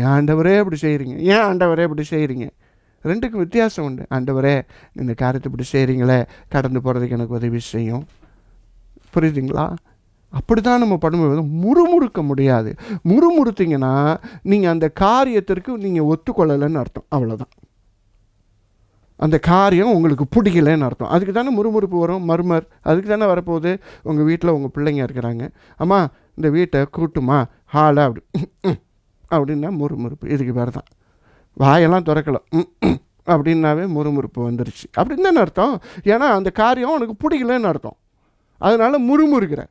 ஏன் ஆண்டவரே இப்படி செய்கிறீங்க ஏன் ஆண்டவரே இப்படி செய்கிறீங்க ரெண்டுக்கும் வித்தியாசம் உண்டு ஆண்டவரே இந்த காரியத்தை இப்படி செய்கிறீங்களே கடந்து போகிறதுக்கு எனக்கு உதவி செய்யும் புரியுதுங்களா அப்படி தான் நம்ம பண்ணும்போது முறுமுறுக்க முடியாது முறுமுறுத்திங்கன்னா நீங்கள் அந்த காரியத்திற்கு நீங்கள் ஒத்துக்கொள்ளலைன்னு அர்த்தம் அவ்வளோதான் அந்த காரியம் உங்களுக்கு பிடிக்கலன்னு அர்த்தம் அதுக்கு தானே முறுமுறுப்பு வரும் மர்மர் அதுக்கு தானே வரப்போகுது உங்கள் வீட்டில் உங்கள் பிள்ளைங்க இருக்கிறாங்க அம்மா இந்த வீட்டை கூட்டுமா ஹாலாக அப்படி அப்படின்னா முறுமுறுப்பு இதுக்கு பேர் தான் வாயெல்லாம் திறக்கலாம் அப்படின்னாவே முறுமுறுப்பு வந்துருச்சு அப்படின்னு தானே அர்த்தம் ஏன்னா அந்த காரியம் உனக்கு பிடிக்கலன்னு அர்த்தம் அதனால் முறுமுறுக்கிற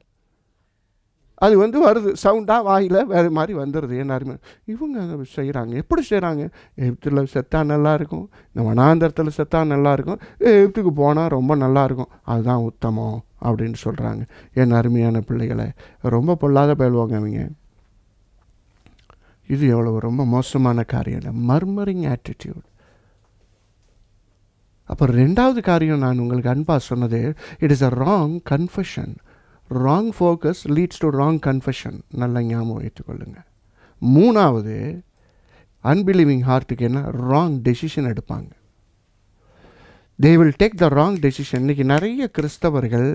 அது வந்து வருது சவுண்டாக வாயில் வேறு மாதிரி வந்துடுது எல்லாருமே இவங்க அதை செய்கிறாங்க எப்படி செய்கிறாங்க எழுத்துல செத்தா நல்லாயிருக்கும் இந்த வனாந்தரத்தில் செத்தா நல்லாயிருக்கும் எழுத்துக்கு போனால் ரொம்ப நல்லாயிருக்கும் அதுதான் உத்தமம் அப்படின்னு சொல்கிறாங்க என் அருமையான பிள்ளைகளை ரொம்ப பொல்லாத பயில்வாங்க அவங்க இது எவ்வளோ ரொம்ப மோசமான காரியம் இல்லை மர்மரிங் ஆட்டிடியூட் அப்புறம் ரெண்டாவது காரியம் நான் உங்களுக்கு அன்பாக சொன்னது it is a wrong confession wrong focus leads to wrong confession நல்லா ஞாபகம் வைத்துக்கொள்ளுங்க மூணாவது அன்பிலீவிங் ஹார்ட்டுக்கு என்ன ராங் டெசிஷன் எடுப்பாங்க they will take the wrong decision இன்றைக்கி நிறைய கிறிஸ்தவர்கள்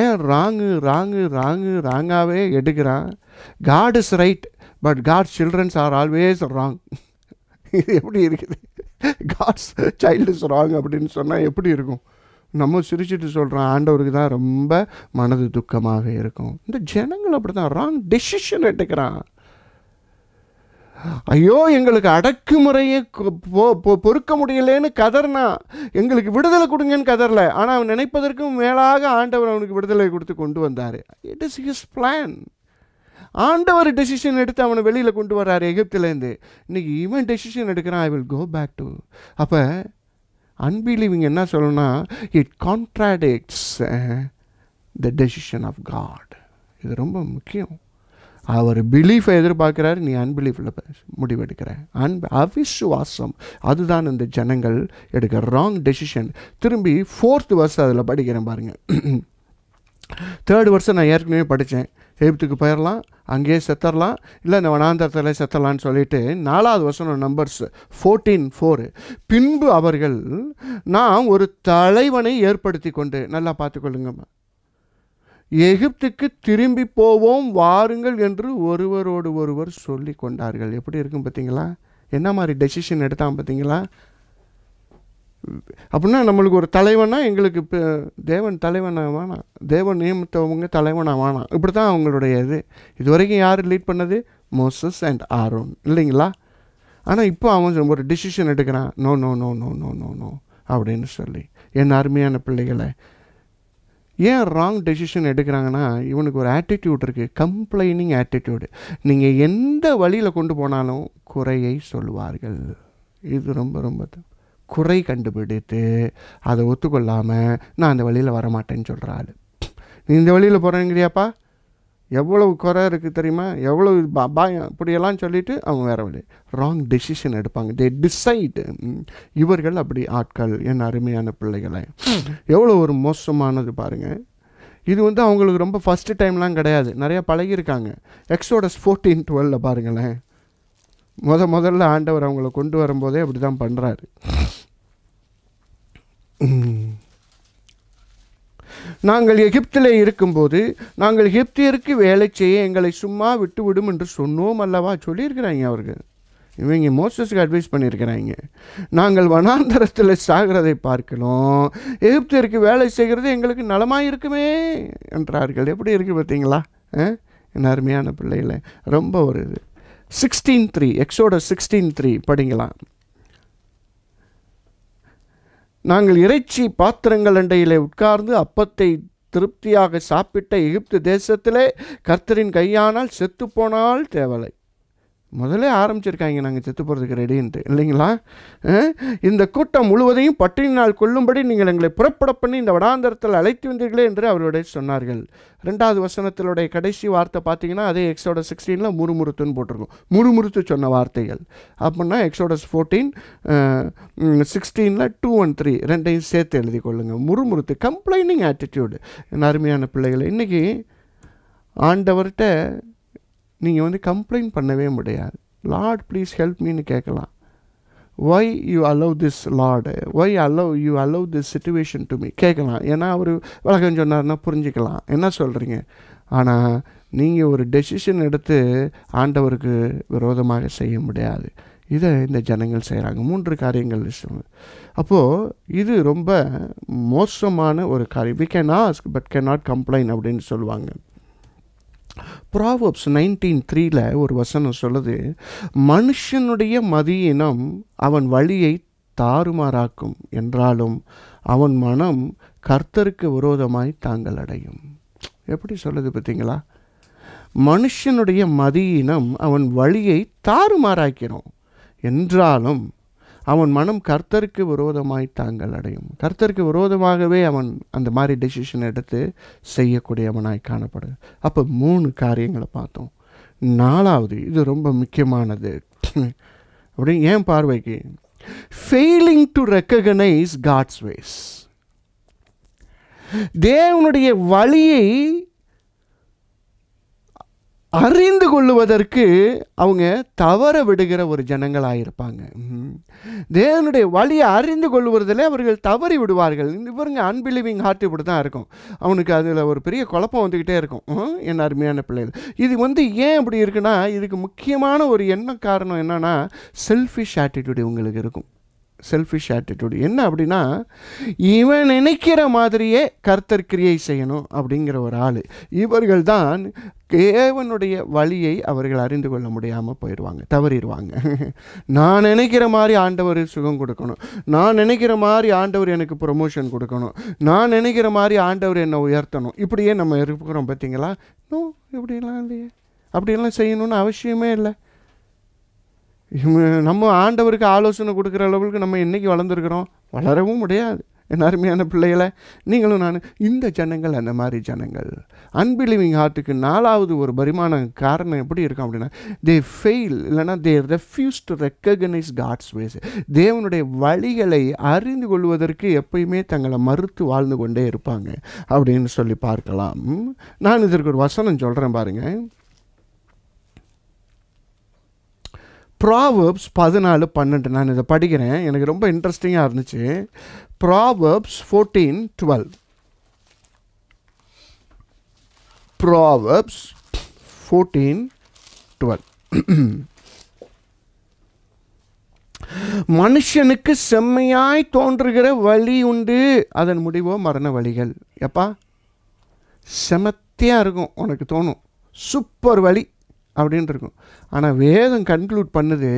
ஏன் ராங்கு ராங்கு ராங்கு ராங்காகவே எடுக்கிறான் God is right but God childrens are always wrong இது எப்படி இருக்குது காட்ஸ் சைல்டு இஸ் ராங் அப்படின்னு சொன்னால் எப்படி இருக்கும் நம்ம சிரிச்சுட்டு சொல்கிறோம் ஆண்டவருக்கு தான் ரொம்ப மனது துக்கமாக இருக்கும் இந்த ஜனங்கள் அப்படி தான் ராங் டெசிஷன் எடுக்கிறான் ஐயோ எங்களுக்கு அடக்குமுறையை பொறுக்க முடியலேன்னு கதர்னா எங்களுக்கு விடுதலை கொடுங்கன்னு கதறல ஆனால் அவன் நினைப்பதற்கும் மேலாக ஆண்டவர் அவனுக்கு விடுதலை கொடுத்து கொண்டு வந்தார் இட் இஸ் ஹிஸ் பிளான் ஆண்டவர் டெசிஷன் எடுத்து அவனை வெளியில் கொண்டு வர்றாரு எகிப்துலேருந்து இன்றைக்கி இவன் டெசிஷன் எடுக்கிறான் I will go back to அப்போ அன்பிலீவிங் என்ன சொல்லணும்னா it contradicts the decision of God இது ரொம்ப முக்கியம் அவர் பிலீஃபை எதிர்பார்க்குறாரு நீ அன்பிலீஃபில் முடிவெடுக்கிற அன்பு அவிசுவாசம் அதுதான் இந்த ஜனங்கள் எடுக்கிற ராங் டெசிஷன் திரும்பி ஃபோர்த் வருஷம் அதில் படிக்கிறேன் பாருங்கள் தேர்ட் வருஷம் நான் ஏற்கனவே படித்தேன் எகிப்துக்கு போயிடலாம் அங்கேயே செத்துடலாம் இல்லை இந்த வனாந்தரத்தில் செத்தரலான்னு சொல்லிட்டு நாலாவது வசனம் நம்பர்ஸ் ஃபோர்டீன் ஃபோரு பின்பு அவர்கள் நான் ஒரு தலைவனை ஏற்படுத்தி கொண்டு நல்லா பார்த்துக்கொள்ளுங்கம்மா எகிப்துக்கு திரும்பி போவோம் வாருங்கள் என்று ஒருவரோடு ஒருவர் சொல்லி கொண்டார்கள் எப்படி இருக்கும் பார்த்தீங்களா என்ன மாதிரி டெசிஷன் எடுத்தான் பார்த்தீங்களா அப்படின்னா நம்மளுக்கு ஒரு தலைவனாக எங்களுக்கு இப்போ தேவன் தலைவனாக வேணாம் தேவன் நியமித்தவங்க தலைவனாக வேணாம் இப்படி தான் அவங்களுடைய இது இது வரைக்கும் யார் லீட் பண்ணது மோசஸ் அண்ட் ஆரோன் இல்லைங்களா ஆனால் இப்போ அவன் ஒரு டிசிஷன் எடுக்கிறான் no no no no no no no அப்படின்னு சொல்லி என் அருமையான பிள்ளைகளை ஏன் ராங் டெசிஷன் எடுக்கிறாங்கன்னா இவனுக்கு ஒரு ஆட்டிடியூட் இருக்குது கம்ப்ளைனிங் ஆட்டிடியூடு நீங்கள் எந்த வழியில் கொண்டு போனாலும் குறையை சொல்வார்கள் இது ரொம்ப ரொம்ப தான் குறை கண்டுபிடித்து அதை ஒத்துக்கொள்ளாமல் நான் அந்த வழியில் வரமாட்டேன்னு சொல்கிற ஆள் நீ இந்த வழியில் போகிறேங்கிறியாப்பா எவ்வளவு குறை இருக்குது தெரியுமா எவ்வளவு பாயம் இப்படியெல்லாம் சொல்லிவிட்டு அவங்க வேறு வழி ராங் டெசிஷன் எடுப்பாங்க தே டிசைடு இவர்கள் அப்படி ஆட்கள் என் அருமையான பிள்ளைகளை எவ்வளோ ஒரு மோசமானது பாருங்கள் இது வந்து அவங்களுக்கு ரொம்ப ஃபஸ்ட்டு டைம்லாம் கிடையாது நிறையா பழகியிருக்காங்க எக்ஸோடஸ் ஃபோர்டீன் டுவெலில் பாருங்களேன் முத முதல்ல ஆண்டவர் அவங்கள கொண்டு வரும்போதே அப்படி தான் பண்ணுறாரு நாங்கள் எகிப்திலே இருக்கும்போது நாங்கள் எகிப்தியருக்கு வேலை செய்ய எங்களை சும்மா விட்டுவிடும் என்று சொன்னோம் அல்லவா சொல்லியிருக்கிறாங்க அவர்கள் இவங்க மோசஸ்க்கு அட்வைஸ் பண்ணியிருக்கிறாங்க நாங்கள் வனாந்தரத்தில் சாகிறதை பார்க்கணும் எகிப்தியருக்கு வேலை செய்கிறது எங்களுக்கு நலமாக இருக்குமே என்றார்கள் எப்படி இருக்குது பார்த்தீங்களா என் அருமையான பிள்ளைகளை ரொம்ப ஒரு இது sixteen three Exodus sixteen three படிங்களாம் நாங்கள் இறைச்சி பாத்திரங்கள் அண்டையிலே உட்கார்ந்து அப்பத்தை திருப்தியாக சாப்பிட்ட எகிப்து தேசத்திலே கர்த்தரின் கையானால் செத்துப்போனால் தேவலை முதலே ஆரம்பிச்சிருக்காங்க நாங்கள் செத்து போகிறதுக்கு ரெடின்ட்டு இல்லைங்களா இந்த கூட்டம் முழுவதையும் பட்டினால் கொள்ளும்படி நீங்கள் எங்களை புறப்பட பண்ணி இந்த வடாந்தரத்தில் அழைத்து வந்தீர்களே என்று அவருடைய சொன்னார்கள் ரெண்டாவது வசனத்தினுடைய கடைசி வார்த்தை பார்த்தீங்கன்னா அதே எக்ஸோட சிக்ஸ்டீனில் முறுமுறுத்துன்னு போட்டிருக்கோம் முறுமுறுத்து சொன்ன வார்த்தைகள் அப்படின்னா எக்ஸோடஸ் ஃபோர்டீன் சிக்ஸ்டீனில் டூ ஒன் த்ரீ ரெண்டையும் சேர்த்து எழுதி கொள்ளுங்கள் முறுமுறுத்து கம்ப்ளைனிங் ஆட்டிடியூடு அருமையான பிள்ளைகள் இன்றைக்கி ஆண்டவர்கிட்ட நீங்கள் வந்து கம்ப்ளைண்ட் பண்ணவே முடியாது லார்ட் ப்ளீஸ் ஹெல்ப் மீன்னு கேட்கலாம் why you allow this lord why allow you allow this situation to me கேட்கலாம் ஏன்னா அவர் வழக்கம் சொன்னார்னா புரிஞ்சுக்கலாம் என்ன சொல்கிறீங்க ஆனால் நீங்கள் ஒரு டெசிஷன் எடுத்து ஆண்டவருக்கு விரோதமாக செய்ய முடியாது இதை இந்த ஜனங்கள் செய்கிறாங்க மூன்று காரியங்கள் அப்போது இது ரொம்ப மோசமான ஒரு காரியம் we can ask but can not complaint அப்படின்னு சொல்லுவாங்க ப்ராவப்ஸ் நைன்டீன் த்ரீல ஒரு வசனம் சொல்லுது மனுஷனுடைய மதியினம் அவன் வழியை தாறுமாறாக்கும் என்றாலும் அவன் மனம் கர்த்தருக்கு விரோதமாய் தாங்கள் அடையும் எப்படி சொல்லுது பார்த்தீங்களா மனுஷனுடைய மதியினம் அவன் வழியை தாறுமாறாக்கிறோம் என்றாலும் அவன் மனம் கர்த்தருக்கு விரோதமாய் தாங்கள் அடையும் கர்த்தருக்கு விரோதமாகவே அவன் அந்த மாதிரி டெசிஷன் எடுத்து செய்யக்கூடியவனாய் காணப்படுது அப்போ மூணு காரியங்களை பார்த்தோம் நாலாவது இது ரொம்ப முக்கியமானது அப்படின்னு ஏன் பார்வைக்கு failing to recognise God's ways தேவனுடைய வழியை அறிந்து கொள்ளுவதற்கு அவங்க தவற விடுகிற ஒரு ஜனங்களாக இருப்பாங்க தேவனுடைய வழியை அறிந்து கொள்ளுவதில் அவர்கள் தவறி விடுவார்கள் இவருங்க அன்பிலீவிங் ஹார்ட் இப்படி தான் இருக்கும் அவனுக்கு அதில் ஒரு பெரிய குழப்பம் வந்துக்கிட்டே இருக்கும் என் அருமையான பிள்ளைகள் இது வந்து ஏன் இப்படி இருக்குன்னா இதுக்கு முக்கியமான ஒரு என்ன காரணம் என்னென்னா செல்ஃபிஷ் ஆட்டிடியூடு உங்களுக்கு இருக்கும் செல்ஃபிஷ் ஆட்டிடியூடு என்ன அப்படின்னா இவன் நினைக்கிற மாதிரியே கர்த்தர் கிரியை செய்யணும் அப்படிங்கிற ஒரு ஆள் இவர்கள் தான் தேவனுடைய வழியை அவர்கள் அறிந்து கொள்ள முடியாமல் போயிடுவாங்க தவறிடுவாங்க நான் நினைக்கிற மாதிரி ஆண்டவர் சுகம் கொடுக்கணும் நான் நினைக்கிற மாதிரி ஆண்டவர் எனக்கு ப்ரொமோஷன் கொடுக்கணும் நான் நினைக்கிற மாதிரி ஆண்டவர் என்னை உயர்த்தணும் இப்படியே நம்ம இருக்கிறோம் பார்த்தீங்களா நோ இப்படிலாம் இல்லையே அப்படியெல்லாம் செய்யணும்னு அவசியமே இல்லை நம்ம ஆண்டவருக்கு ஆலோசனை கொடுக்குற அளவுக்கு நம்ம என்றைக்கு வளர்ந்துருக்குறோம் வளரவும் முடியாது என் அருமையான பிள்ளைகளை நீங்களும் நான் இந்த ஜனங்கள் அந்த மாதிரி ஜனங்கள் அன்பிலிவிங் ஹார்ட்டுக்கு நாலாவது ஒரு பரிமாண காரணம் எப்படி இருக்கும் அப்படின்னா தே ஃபெயில் இல்லைனா they refuse to recognise God's ways தேவனுடைய வழிகளை அறிந்து கொள்வதற்கு எப்பயுமே தங்களை மறுத்து வாழ்ந்து கொண்டே இருப்பாங்க அப்படின்னு சொல்லி பார்க்கலாம் நான் இதற்கு ஒரு வசனம் சொல்கிறேன் பாருங்கள் ப்ராவர்ப்ஸ் பதினாலு பன்னெண்டு நான் இதை படிக்கிறேன் எனக்கு ரொம்ப இன்ட்ரெஸ்டிங்காக இருந்துச்சு proverbs fourteen twelve proverbs fourteen twelve மனுஷனுக்கு செம்மையாய் தோன்றுகிற வழி உண்டு அதன் முடிவோ மரண வழிகள் எப்பா செமத்தியாக இருக்கும் உனக்கு தோணும் சூப்பர் வழி அப்படின்னு இருக்கும் ஆனால் வேதம் கன்க்ளூட் பண்ணுது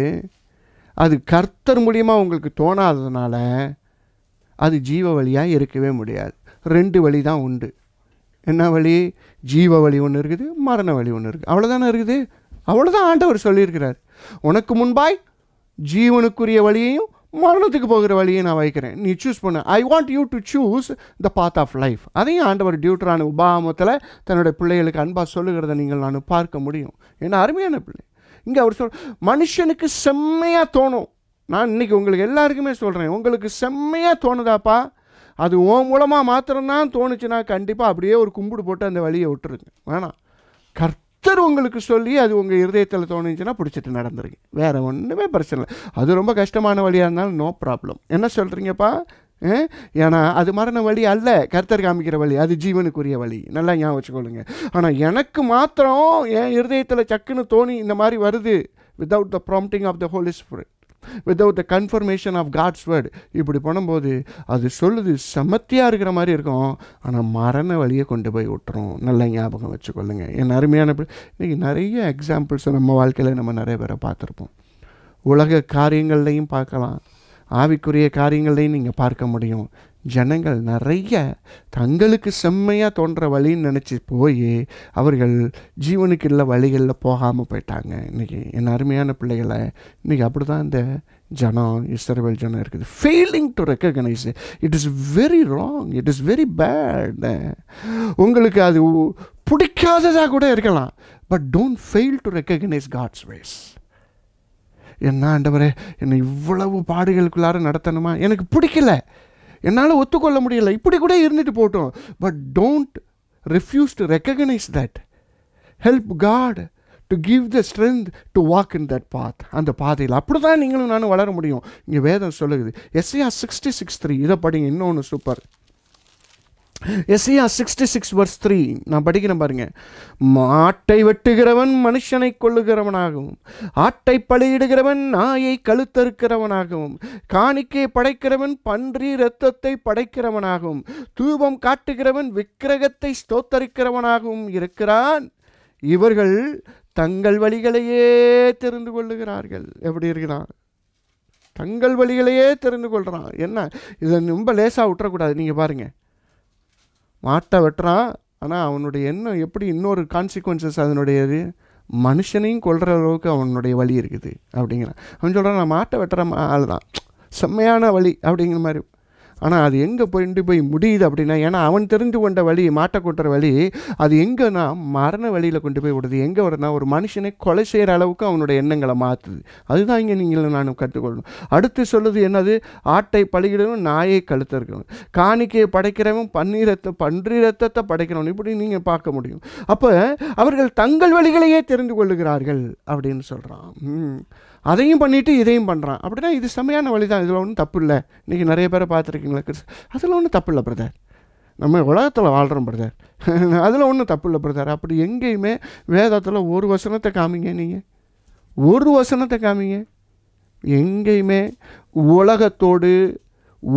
அது கர்த்தர் மூலியமாக உங்களுக்கு தோணாததுனால அது ஜீவ வழியாக இருக்கவே முடியாது ரெண்டு வழி தான் உண்டு என்ன வழி ஜீவ வழி ஒன்று இருக்குது மரண வழி ஒன்று இருக்குது அவ்வளோதானே இருக்குது அவ்வளோதான் ஆண்டவர் சொல்லியிருக்கிறார் உனக்கு முன்பாய் ஜீவனுக்குரிய வழியையும் மரணத்துக்கு போகிற வழியை நான் வைக்கிறேன் நீ சூஸ் பண்ண I want you to choose the path of life அதையும் ஆண்டவர் டியூட்டரான உபாமத்தில் தன்னுடைய பிள்ளைகளுக்கு அன்பாக சொல்லுகிறத நீங்கள் நான் பார்க்க முடியும் ஏன்னா அருமையான பிள்ளை இங்கே அவர் சொல் மனுஷனுக்கு செம்மையாக தோணும் நான் இன்றைக்கி உங்களுக்கு எல்லாருக்குமே சொல்கிறேன் உங்களுக்கு செம்மையாக தோணுதாப்பா அது ஓ மூலமாக மாத்திரம்தான் தோணுச்சுன்னா கண்டிப்பாக அப்படியே ஒரு கும்பிடு போட்டு அந்த வழியை விட்டுருங்க வேணாம் கர்த்த கத்தர் உங்களுக்கு சொல்லி அது உங்கள் இருதயத்தில் தோணுச்சுன்னா பிடிச்சிட்டு நடந்துருங்க வேறு ஒன்றுமே பிரச்சனை இல்லை அது ரொம்ப கஷ்டமான வழியாக இருந்தாலும் நோ ப்ராப்ளம் என்ன சொல்கிறீங்கப்பா ஏன்னா அது மரண வழி அல்ல கர்த்தர் காமிக்கிற வழி அது ஜீவனுக்குரிய வழி நல்லா ஞாபகம் வச்சுக்கொள்ளுங்க ஆனால் எனக்கு மாத்திரம் என் இருதயத்தில் சக்குன்னு தோணி இந்த மாதிரி வருது without the prompting of the Holy Spirit without the confirmation of God's word இப்படி பண்ணும்போது அது சொல்லுது செமத்தியாக இருக்கிற மாதிரி இருக்கும் ஆனால் மரண வழியை கொண்டு போய் விட்டுரும் நல்ல ஞாபகம் வச்சுக்கொள்ளுங்க என் அருமையான இன்றைக்கி நிறைய எக்ஸாம்பிள்ஸை நம்ம வாழ்க்கையில் நம்ம நிறைய பேரை பார்த்துருப்போம் உலக காரியங்கள்லையும் பார்க்கலாம் ஆவிக்குரிய காரியங்களையும் நீங்கள் பார்க்க முடியும் ஜனங்கள் நிறைய தங்களுக்கு செம்மையாக தோன்ற வழின்னு நினச்சி போய் அவர்கள் ஜீவனுக்கு இல்லை வழிகளில் போகாமல் போயிட்டாங்க இன்றைக்கி என் அருமையான பிள்ளைகளை இன்றைக்கி அப்படி தான் இந்த ஜனம் இஸ்ரவேல் ஜனம் இருக்குது failing to recognise it is very wrong it is very bad உங்களுக்கு அது பிடிக்காததாக கூட இருக்கலாம் but don't fail to recognise God's ways என்ன ஆண்டவரே என்னை இவ்வளவு பாடுகளுக்குள்ளார நடத்தணுமா எனக்கு பிடிக்கல என்னால் ஒத்துக்கொள்ள முடியலை இப்படி கூட இருந்துட்டு போட்டோம் but don't refuse to recognise that help God to give the strength to walk in that path அந்த பாதையில் அப்படி தான் நீங்களும் நானும் வளர முடியும் இங்கே வேதம் சொல்லுது எஸ்ஐஆர் சிக்ஸ்டி சிக்ஸ் த்ரீ இதை படிங்க இன்னொன்று சூப்பர் எஸ்ஐயா சிக்ஸ்டி சிக்ஸ் வர்ஸ் த்ரீ நான் படிக்கிறேன் பாருங்க மாட்டை வெட்டுகிறவன் மனுஷனை கொள்ளுகிறவனாகவும் ஆட்டை பலியிடுகிறவன் நாயை கழுத்தறுக்கிறவனாகவும் காணிக்கை படைக்கிறவன் பன்றி இரத்தத்தை படைக்கிறவனாகவும் தூபம் காட்டுகிறவன் விக்கிரகத்தை ஸ்தோத்தரிக்கிறவனாகவும் இருக்கிறான் இவர்கள் தங்கள் வழிகளையே தெரிந்து கொள்ளுகிறார்கள் எப்படி இருக்கிறான் தங்கள் வழிகளையே தெரிந்து கொள்கிறான் என்ன இதை ரொம்ப லேசாக விட்டுறக்கூடாது நீங்கள் பாருங்கள் மாட்டை வெட்டுறான் ஆனால் அவனுடைய எண்ணம் எப்படி இன்னொரு கான்சிக்வன்சஸ் அதனுடைய மனுஷனையும் கொள்கிற அளவுக்கு அவனுடைய வழி இருக்குது அப்படிங்கிறான் அவன் சொல்கிறான் நான் மாட்டை வெட்டுற ஆள் தான் செம்மையான வழி அப்படிங்கிற மாதிரி ஆனால் அது எங்கே போயிட்டு போய் முடியுது அப்படின்னா ஏன்னா அவன் தெரிந்து கொண்ட வழி மாட்டை கொட்டுற வழி அது எங்கன்னா மரண வழியில் கொண்டு போய் விடுது எங்கே வரனா ஒரு மனுஷனை கொலை செய்கிற அளவுக்கு அவனுடைய எண்ணங்களை மாற்றுது அதுதான் இங்கே நீங்கள் நான் கற்றுக்கொள்ளணும் அடுத்து சொல்லுது என்னது ஆட்டை பழகிடவும் நாயை கழுத்திருக்கணும் காணிக்கையை படைக்கிறவன் பன்னீரத்தை பன்றி ரத்தத்தை படைக்கிறவன் இப்படி நீங்கள் பார்க்க முடியும் அப்போ அவர்கள் தங்கள் வழிகளையே தெரிந்து கொள்ளுகிறார்கள் அப்படின்னு சொல்கிறான் அதையும் பண்ணிவிட்டு இதையும் பண்ணுறான் அப்படின்னா இது செம்மையான வழி தான் இதில் ஒன்றும் தப்பு இல்லை இன்றைக்கி நிறைய பேரை பார்த்துருக்கீங்களா கிறிஸ் அதில் ஒன்றும் தப்பு இல்லை பிரதர் நம்ம உலகத்தில் வாழ்கிறோம் பிரதர் அதில் ஒன்றும் தப்பு இல்லை பிரதர் அப்படி எங்கேயுமே வேதத்தில் ஒரு வசனத்தை காமிங்க நீங்கள் ஒரு வசனத்தை காமிங்க எங்கேயுமே உலகத்தோடு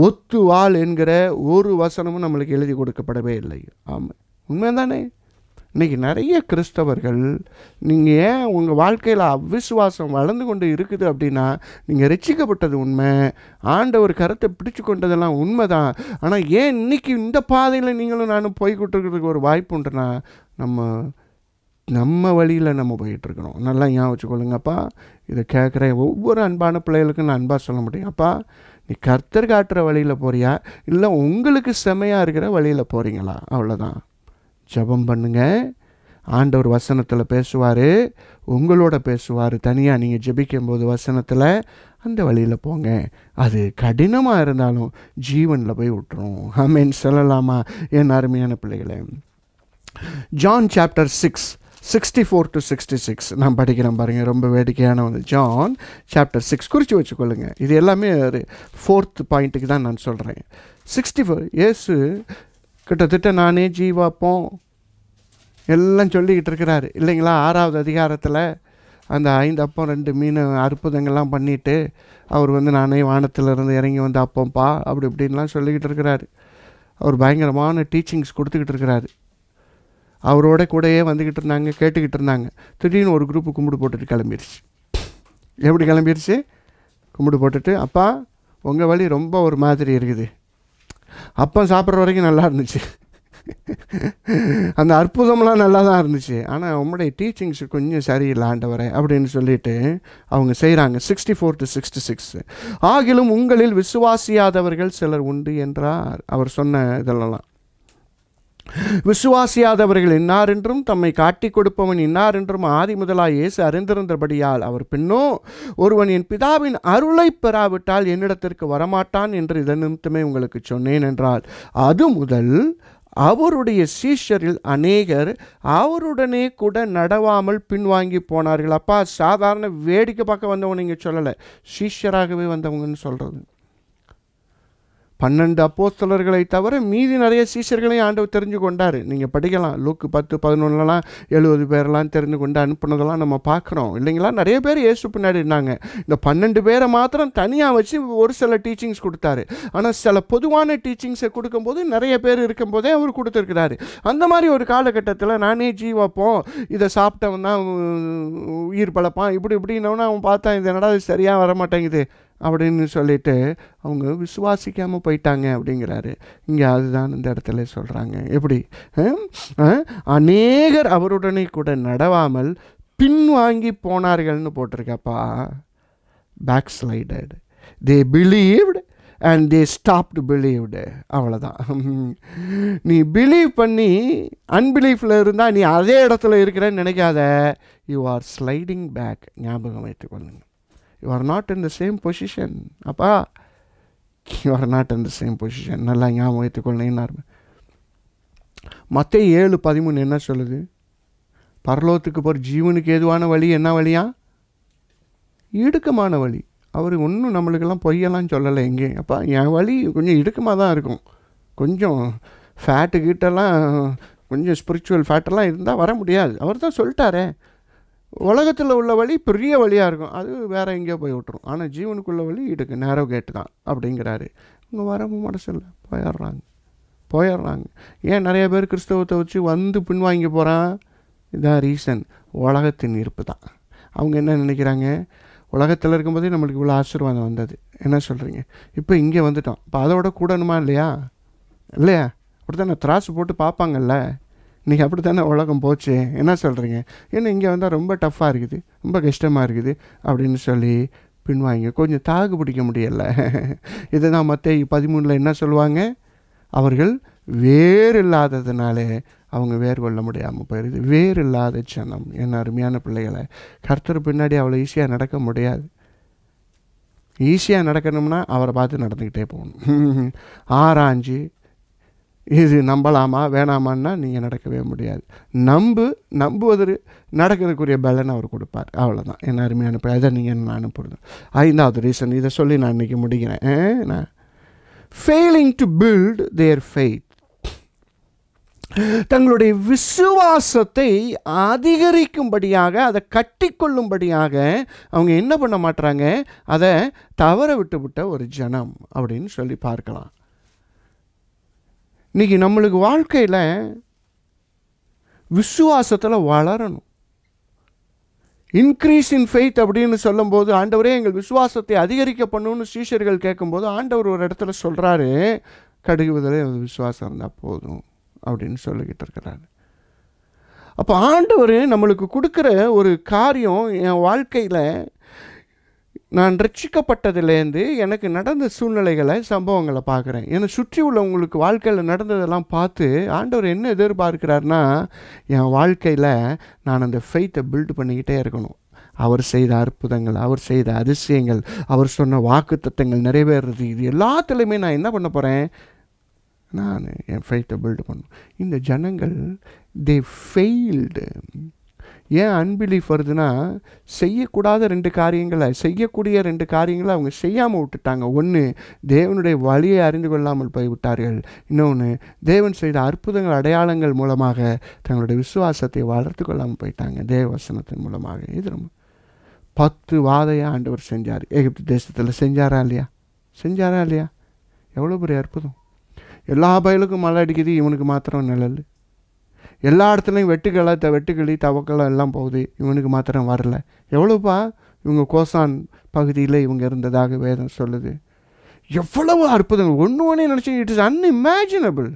ஒத்து வாழ் என்கிற ஒரு வசனமும் நம்மளுக்கு எழுதி கொடுக்கப்படவே இல்லை ஆமாம் தானே இன்றைக்கி நிறைய கிறிஸ்தவர்கள் நீங்கள் ஏன் உங்கள் வாழ்க்கையில் அவிசுவாசம் வளர்ந்து கொண்டு இருக்குது அப்படின்னா நீங்கள் ரசிக்கப்பட்டது உண்மை ஆண்டவர் கருத்தை பிடிச்சு கொண்டதெல்லாம் உண்மை தான் ஆனால் ஏன் இன்றைக்கி இந்த பாதையில் நீங்களும் நானும் போய்கிட்டு ஒரு வாய்ப்பு உண்டுன்னா நம்ம நம்ம வழியில் நம்ம போயிட்டுருக்குறோம் நல்லா ஏன் வச்சுக்கொள்ளுங்கப்பா இதை கேட்குற ஒவ்வொரு அன்பான பிள்ளைகளுக்கும் நான் அன்பாக சொல்ல முடியும் அப்பா நீ கர்த்தர் காட்டுற வழியில் போறியா இல்லை உங்களுக்கு செமையாக இருக்கிற வழியில் போகிறீங்களா அவ்வளோதான் ஜபம் பண்ணுங்கள் ஆண்டவர் வசனத்தில் பேசுவார் உங்களோட பேசுவார் தனியாக நீங்கள் ஜெபிக்கும் போது வசனத்தில் அந்த வழியில் போங்க அது கடினமாக இருந்தாலும் ஜீவனில் போய் விட்டுரும் ஆமேன் சொல்லலாமா என் அருமையான பிள்ளைகளே John chapter six sixty four to sixty six நான் படிக்கிறேன் பாருங்கள் ரொம்ப வேடிக்கையான வந்து ஜான் சாப்டர் சிக்ஸ் குறித்து வச்சுக்கொள்ளுங்க இது எல்லாமே ஒரு ஃபோர்த் பாயிண்ட்டுக்கு தான் நான் சொல்கிறேன் சிக்ஸ்டி ஃபோர் ஏசு கிட்டத்தட்ட நானே ஜீவாப்போம் எல்லாம் சொல்லிக்கிட்டு இருக்கிறாரு இல்லைங்களா ஆறாவது அதிகாரத்தில் அந்த ஐந்து அப்பம் ரெண்டு மீன் அற்புதங்கள்லாம் பண்ணிவிட்டு அவர் வந்து நானே வானத்திலிருந்து இறங்கி வந்து அப்பம்பா அப்படி இப்படின்லாம் சொல்லிக்கிட்டு இருக்கிறாரு அவர் பயங்கரமான டீச்சிங்ஸ் கொடுத்துக்கிட்டு இருக்கிறாரு அவரோட கூடயே வந்துக்கிட்டு இருந்தாங்க கேட்டுக்கிட்டு இருந்தாங்க திடீர்னு ஒரு குரூப்பு கும்பிடு போட்டுட்டு கிளம்பிடுச்சு எப்படி கிளம்பிடுச்சு கும்பிடு போட்டுட்டு அப்பா உங்கள் வழி ரொம்ப ஒரு மாதிரி இருக்குது அப்போ சாப்பிட்ற வரைக்கும் நல்லா இருந்துச்சு அந்த அற்புதம்லாம் நல்லா தான் இருந்துச்சு ஆனால் உங்களுடைய டீச்சிங்ஸ் கொஞ்சம் சரியில்லை ஆண்டவரை அப்படின்னு சொல்லிட்டு அவங்க செய்கிறாங்க sixty four to sixty six ஆகிலும் உங்களில் விசுவாசியாதவர்கள் சிலர் உண்டு என்றார் அவர் சொன்ன இதெல்லாம் விசுவாசியாதவர்கள் இன்னார் என்றும் தம்மை காட்டிக் கொடுப்பவன் இன்னார் என்றும் ஆதி முதலாய் இயேசு அறிந்திருந்தபடியால் அவர் பின்னோ ஒருவன் என் பிதாவின் அருளை பெறாவிட்டால் என்னிடத்திற்கு வரமாட்டான் என்று இதன் நிமித்தமே உங்களுக்கு சொன்னேன் என்றால் அது முதல் அவருடைய சீஷரில் அநேகர் அவருடனே கூட நடவாமல் பின்வாங்கி போனார்கள் அப்பா சாதாரண வேடிக்கை பார்க்க வந்தவங்க நீங்கள் சொல்லலை சீஷராகவே வந்தவங்கன்னு சொல்கிறது பன்னெண்டு அப்போஸ்தலர்களை தவிர மீதி நிறைய சீசர்களையும் ஆண்டவர் தெரிஞ்சு கொண்டார் நீங்கள் படிக்கலாம் லூக்கு பத்து பதினொன்றுலாம் எழுபது பேரெலாம் தெரிஞ்சு கொண்டு அனுப்புனதெல்லாம் நம்ம பார்க்குறோம் இல்லைங்களா நிறைய பேர் இயேசு பின்னாடி இருந்தாங்க இந்த பன்னெண்டு பேரை மாத்திரம் தனியாக வச்சு ஒரு சில டீச்சிங்ஸ் கொடுத்தாரு ஆனால் சில பொதுவான டீச்சிங்ஸை கொடுக்கும்போது நிறைய பேர் இருக்கும்போதே அவர் கொடுத்துருக்கிறாரு அந்த மாதிரி ஒரு காலகட்டத்தில் நானே ஜீவப்போம் இதை சாப்பிட்டவன் தான் உயிர் பழப்பான் இப்படி இப்படின்னவன அவன் பார்த்தான் இது என்னடா சரியாக வர மாட்டேங்குது அப்படின்னு சொல்லிட்டு அவங்க விசுவாசிக்காமல் போயிட்டாங்க அப்படிங்கிறாரு இங்கே அதுதான் இந்த இடத்துல சொல்கிறாங்க எப்படி அநேகர் அவருடனே கூட நடவாமல் பின்வாங்கி போனார்கள்னு போட்டிருக்கப்பா backslide they believed and they stopped believed அவ்வளோதான் நீ பிலீவ் பண்ணி அன்பிலீஃபில் இருந்தால் நீ அதே இடத்துல இருக்கிறேன்னு நினைக்காத யூ ஆர் ஸ்லைடிங் பேக் ஞாபகம் வைத்துக்கொள்ளுங்க you are not in the same position அப்பா you are not in the same position நல்லா ஞாபகம் வைத்துக்கொள்ளேன்னு மற்ற ஏழு பதிமூணு என்ன சொல்லுது பரலோகத்துக்கு போகிற ஜீவனுக்கு எதுவான வழி என்ன வழியா இடுக்கமான வழி அவர் ஒன்றும் நம்மளுக்கெல்லாம் பொய்யெல்லாம் சொல்லலை எங்கே அப்போ என் வழி கொஞ்சம் இடுக்கமாக தான் இருக்கும் கொஞ்சம் ஃபேட்டு கிட்டெல்லாம் கொஞ்சம் ஸ்பிரிச்சுவல் ஃபேட்டெல்லாம் இருந்தால் வர முடியாது அவர் தான் சொல்லிட்டாரே உலகத்தில் உள்ள வழி பெரிய வழியாக இருக்கும் அது வேறு எங்கேயோ போய் விட்டுரும் ஆனால் ஜீவனுக்குள்ள வழி இதுக்கு நேரோ கேட்டு தான் அப்படிங்கிறாரு இவங்க வரவும் மனசில் போயிடுறாங்க போயிடுறாங்க ஏன் நிறைய பேர் கிறிஸ்தவத்தை வச்சு வந்து பின்வாங்கி போகிறான் இதுதான் ரீசன் உலகத்தின் இருப்பு தான் அவங்க என்ன நினைக்கிறாங்க உலகத்தில் இருக்கும்போதே நம்மளுக்கு இவ்வளோ ஆசீர்வாதம் வந்தது என்ன சொல்கிறீங்க இப்போ இங்கே வந்துட்டோம் இப்போ அதோட கூடணுமா இல்லையா இல்லையா அப்படி தான் திராசு போட்டு பார்ப்பாங்கல்ல இன்றைக்கி அப்படி தானே உலகம் போச்சு என்ன சொல்கிறீங்க ஏன்னா இங்கே வந்தால் ரொம்ப டஃப்பாக இருக்குது ரொம்ப கஷ்டமாக இருக்குது அப்படின்னு சொல்லி பின்வாங்க கொஞ்சம் தாக்கு பிடிக்க முடியலை இதை தான் மற்ற பதிமூணில் என்ன சொல்லுவாங்க அவர்கள் வேறு இல்லாததுனாலே அவங்க வேர் கொள்ள முடியாமல் போயிடுது வேறு இல்லாத ஜனம் என்ன அருமையான பிள்ளைகளை கர்த்தர் பின்னாடி அவ்வளோ ஈஸியாக நடக்க முடியாது ஈஸியாக நடக்கணும்னா அவரை பார்த்து நடந்துக்கிட்டே போகணும் ஆராய்ஞ்சு இது நம்பலாமா வேணாமான்னா நீங்கள் நடக்கவே முடியாது நம்பு நம்புவதற்கு நடக்கிறதுக்குரிய பலன் அவர் கொடுப்பார் அவ்வளோதான் என்ன அருமையான ப அதை நீங்கள் என்ன அனுப்புறது ஐந்தாவது ரீசன் இதை சொல்லி நான் இன்றைக்கி முடிக்கிறேன் failing to build their faith தங்களுடைய விசுவாசத்தை அதிகரிக்கும்படியாக அதை கட்டிக்கொள்ளும்படியாக அவங்க என்ன பண்ண மாட்டுறாங்க அதை தவற விட்டுவிட்ட ஒரு ஜனம் அப்படின்னு சொல்லி பார்க்கலாம் இன்றைக்கி நம்மளுக்கு வாழ்க்கையில் விசுவாசத்தில் வளரணும் இன்க்ரீஸ் இன் ஃபெய்த் அப்படின்னு சொல்லும்போது ஆண்டவரே எங்கள் விசுவாசத்தை அதிகரிக்க பண்ணணும்னு சீஷர்கள் கேட்கும்போது ஆண்டவர் ஒரு இடத்துல சொல்கிறாரு கடுகுவதில் விசுவாசம் இருந்தால் போதும் அப்படின்னு சொல்லிக்கிட்டு இருக்கிறாரு அப்போ ஆண்டவர் நம்மளுக்கு கொடுக்குற ஒரு காரியம் என் வாழ்க்கையில் நான் ரட்சிக்கப்பட்டதுலேருந்து எனக்கு நடந்த சூழ்நிலைகளை சம்பவங்களை பார்க்குறேன் என்னை சுற்றி உள்ளவங்களுக்கு வாழ்க்கையில் நடந்ததெல்லாம் பார்த்து ஆண்டவர் என்ன எதிர்பார்க்கிறார்னா என் வாழ்க்கையில் நான் அந்த ஃபெய்த்தை பில்ட் பண்ணிக்கிட்டே இருக்கணும் அவர் செய்த அற்புதங்கள் அவர் செய்த அதிசயங்கள் அவர் சொன்ன வாக்கு தத்துவங்கள் நிறைவேறது இது எல்லாத்துலேயுமே நான் என்ன பண்ண போகிறேன் நான் என் ஃபெய்த்தை பில்டு பண்ணும் இந்த ஜனங்கள் தே ஃபெயில்டு ஏன் அன்பிலீஃப் வருதுன்னா செய்யக்கூடாத ரெண்டு காரியங்களை செய்யக்கூடிய ரெண்டு காரியங்களை அவங்க செய்யாமல் விட்டுட்டாங்க ஒன்று தேவனுடைய வழியை அறிந்து கொள்ளாமல் போய்விட்டார்கள் இன்னொன்று தேவன் செய்த அற்புதங்கள் அடையாளங்கள் மூலமாக தங்களுடைய விசுவாசத்தை வளர்த்து கொள்ளாமல் போயிட்டாங்க தேவசனத்தின் மூலமாக இது ரொம்ப பத்து வாதையை ஆண்டவர் செஞ்சார் எகிப்து தேசத்தில் செஞ்சாரா இல்லையா செஞ்சாரா இல்லையா எவ்வளோ பெரிய அற்புதம் எல்லா பயலுக்கும் மழை அடிக்குது இவனுக்கு மாத்திரம் நிழல் எல்லா இடத்துலையும் வெட்டுக்களை த வெட்டுக்கிளி தவக்களை எல்லாம் போகுது இவனுக்கு மாத்திரம் வரல எவ்வளோப்பா இவங்க கோசான் பகுதியில் இவங்க இருந்ததாக வேதம் சொல்லுது எவ்வளவு அற்புதங்கள் ஒன்று ஒன்றே நினச்சி it is unimaginable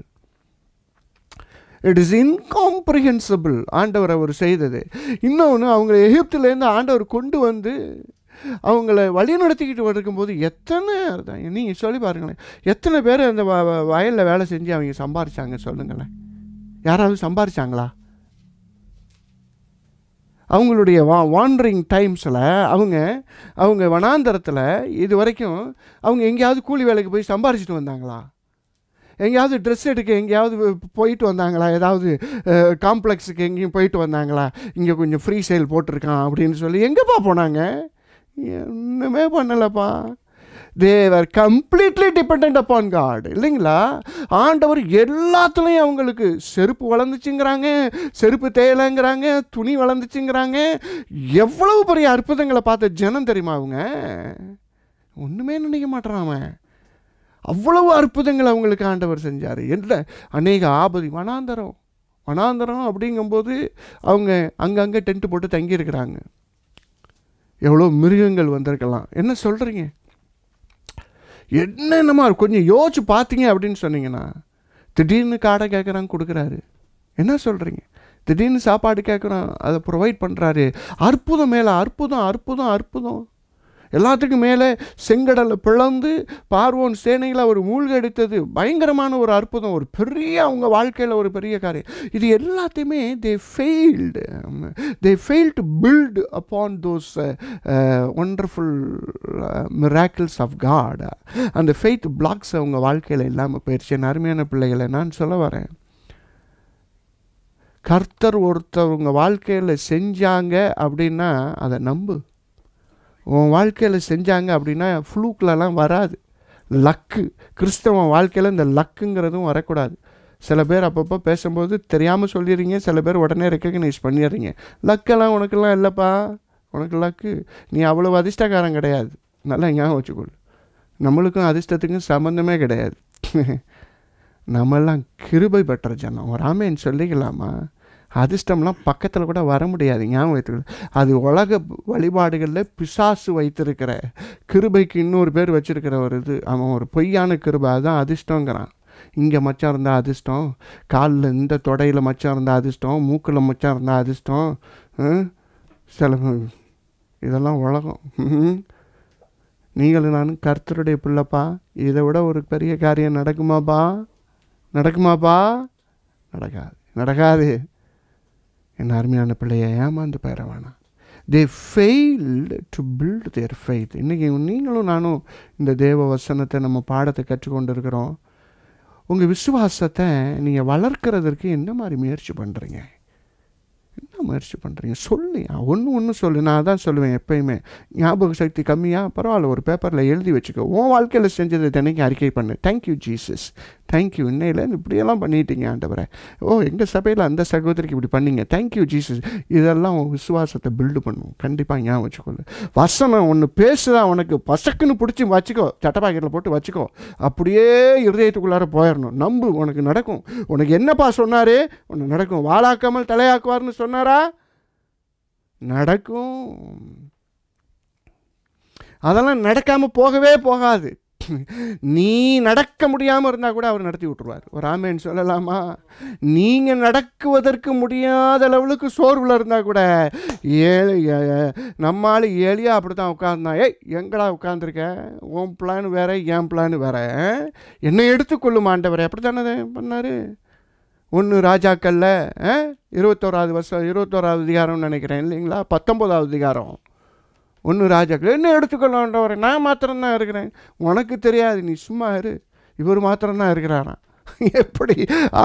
it is incomprehensible ஆண்டவர் அவர் செய்தது இன்னொன்று அவங்கள எகிப்துலேருந்து ஆண்டவர் கொண்டு வந்து அவங்கள வழி நடத்திக்கிட்டு இருக்கும்போது எத்தனை நீங்கள் சொல்லி பாருங்களேன் எத்தனை பேர் அந்த வயலில் வேலை செஞ்சு அவங்க சம்பாரிச்சாங்க சொல்லுங்களேன் யாராவது சம்பாரிச்சாங்களா அவங்களுடைய வா வாண்டரிங் டைம்ஸில் அவங்க அவங்க வனாந்தரத்தில் இது வரைக்கும் அவங்க எங்கேயாவது கூலி வேலைக்கு போய் சம்பாரிச்சிட்டு வந்தாங்களா எங்கேயாவது ட்ரெஸ் எடுக்க எங்கேயாவது போயிட்டு வந்தாங்களா ஏதாவது காம்ப்ளெக்ஸுக்கு எங்கேயும் போயிட்டு வந்தாங்களா இங்கே கொஞ்சம் ஃப்ரீ சேல் போட்டிருக்கான் அப்படின்னு சொல்லி எங்கேப்பா போனாங்க ஒன்றுமே பண்ணலைப்பா they were completely depend upon God இல்லைங்களா ஆண்டவர் எல்லாத்துலேயும் அவங்களுக்கு செருப்பு வளர்ந்துச்சுங்கிறாங்க செருப்பு தேயலைங்கிறாங்க துணி வளர்ந்துச்சுங்கிறாங்க எவ்வளவு பெரிய அற்புதங்களை பார்த்த ஜனம் தெரியுமா அவங்க ஒன்றுமே நினைக்க மாட்டேறாம அவ்வளவு அற்புதங்கள் அவங்களுக்கு ஆண்டவர் செஞ்சார் என்ன அநேக ஆபதி வனாந்தரம் வனாந்தரம் அப்படிங்கும்போது அவங்க அங்கங்கே டென்ட்டு போட்டு தங்கியிருக்கிறாங்க எவ்வளோ மிருகங்கள் வந்திருக்கலாம் என்ன சொல்கிறீங்க என்னென்னமா கொஞ்சம் யோசிச்சு பார்த்தீங்க அப்படின்னு சொன்னீங்கன்னா திடீர்னு காடை கேட்குறான் கொடுக்குறாரு என்ன சொல்கிறீங்க திடீர்னு சாப்பாடு கேட்குறான் அதை ப்ரொவைட் பண்ணுறாரு அற்புதம் மேலே அற்புதம் அற்புதம் அற்புதம் எல்லாத்துக்கும் மேலே செங்கடலை பிளந்து பார்வோன் சேனையில் அவர் மூழ்க எடுத்தது பயங்கரமான ஒரு அற்புதம் ஒரு பெரிய அவங்க வாழ்க்கையில் ஒரு பெரிய காரியம் இது எல்லாத்தையுமே they failed they fail to build upon those wonderful miracles of God அந்த ஃபெய்த் பிளாக்ஸ் அவங்க வாழ்க்கையில் இல்லாமல் போயிடுச்சு என் அருமையான பிள்ளைகளை நான் சொல்ல வரேன் கர்த்தர் ஒருத்தவங்க வாழ்க்கையில் செஞ்சாங்க அப்படின்னா அதை நம்பு உன் வாழ்க்கையில் செஞ்சாங்க அப்படின்னா ஃப்ளூக்கிலலாம் வராது லக்கு கிறிஸ்தவ வாழ்க்கையில் இந்த லக்குங்கிறதும் வரக்கூடாது சில பேர் அப்பப்போ பேசும்போது தெரியாமல் சொல்லிடுறீங்க சில பேர் உடனே ரெக்கக்னைஸ் பண்ணிடுறீங்க லக்கெல்லாம் உனக்கெல்லாம் இல்லைப்பா உனக்கு லக்கு நீ அவ்வளோ அதிர்ஷ்டக்காரன் கிடையாது நல்லா ஞாபகம் வச்சுக்கொள் நம்மளுக்கும் அதிர்ஷ்டத்துக்கும் சம்மந்தமே கிடையாது நம்மெல்லாம் கிருபை பெற்ற ஜனம் ஒரு ஆமேன்னு சொல்லிக்கலாமா அதிர்ஷ்டம்லாம் பக்கத்தில் கூட வர முடியாது ஞாபகம் வைத்துக்கிறது அது உலக வழிபாடுகளில் பிசாசு வைத்திருக்கிற கிருபைக்கு இன்னொரு பேர் வச்சுருக்கிற ஒரு இது அவன் ஒரு பொய்யான கிருபை அதுதான் அதிர்ஷ்டங்கிறான் இங்கே மச்சம் இருந்தால் அதிர்ஷ்டம் காலில் இந்த தொடையில் மச்சம் இருந்தால் அதிர்ஷ்டம் மூக்கில் மச்சம் இருந்தால் அதிர்ஷ்டம் சில இதெல்லாம் உலகம் நீங்களும் நானும் கருத்தருடைய பிள்ளைப்பா இதை விட ஒரு பெரிய காரியம் நடக்குமாப்பா நடக்குமாப்பா நடக்காது நடக்காது என் அருமையான பிள்ளையை ஏமாந்து பெற வேணாம் they failed to build their faith இன்றைக்கி நீங்களும் நானும் இந்த தேவ வசனத்தை நம்ம பாடத்தை கற்றுக்கொண்டு இருக்கிறோம் உங்கள் விசுவாசத்தை நீங்கள் வளர்க்குறதற்கு என்ன மாதிரி முயற்சி பண்ணுறீங்க என்ன முயற்சி பண்ணுறீங்க சொல்லியா ஒன்று ஒன்று சொல்லு நான் தான் சொல்லுவேன் எப்பயுமே ஞாபக சக்தி கம்மியாக பரவாயில்ல ஒரு பேப்பரில் எழுதி வச்சுக்கோ உன் வாழ்க்கையில் செஞ்சதை தினைக்கு அறிக்கை பண்ணு தேங்க்யூ ஜீசஸ் தேங்க்யூ இன்னையில் இப்படியெல்லாம் பண்ணிட்டீங்க ஆண்டவரை ஓ எங்கள் சபையில் அந்த சகோதரிக்கு இப்படி பண்ணீங்க தேங்க்யூ ஜீசஸ் இதெல்லாம் உன் விசுவாசத்தை பில்டு பண்ணுவோம் கண்டிப்பாக ஏன் வச்சுக்கோங்க வசனம் ஒன்று பேசுதான் உனக்கு பசக்குன்னு பிடிச்சி வச்சுக்கோ சட்ட பாக்கெட்டில் போட்டு வச்சுக்கோ அப்படியே இருதயத்துக்குள்ளார போயிடணும் நம்பு உனக்கு நடக்கும் உனக்கு என்னப்பா சொன்னார் உனக்கு நடக்கும் வாழாக்காமல் தலையாக்குவார்னு சொன்னாரா நடக்கும் அதெல்லாம் நடக்காமல் போகவே போகாது நீ நடக்க முடியாமல் இருந்தால் கூட அவர் நடத்தி விட்டுருவார் ஒரு ஆமேன்னு சொல்லலாமா நீங்கள் நடக்குவதற்கு முடியாத லெவலுக்கு சோர்வில் இருந்தால் கூட ஏழு நம்மால் ஏழியாக அப்படி தான் உட்கார்ந்தான் ஏய் எங்கடா உட்காந்துருக்கேன் உன் பிளான் வேறு என் பிளான் வேறு என்னை எடுத்துக்கொள்ளும் ஆண்டவர் எப்படி தானே பண்ணார் ஒன்று ராஜாக்கல்ல இருபத்தோராவது வருஷம் இருபத்தோராவது அதிகாரம்னு நினைக்கிறேன் இல்லைங்களா பத்தொம்போதாவது அதிகாரம் ஒன்று ராஜாக்கள் என்ன எடுத்துக்கொள்ளன்றவரை நான் மாத்திரம்தான் இருக்கிறேன் உனக்கு தெரியாது நீ சும்மா இரு இவர் மாத்திரம்தான் இருக்கிறாராம் எப்படி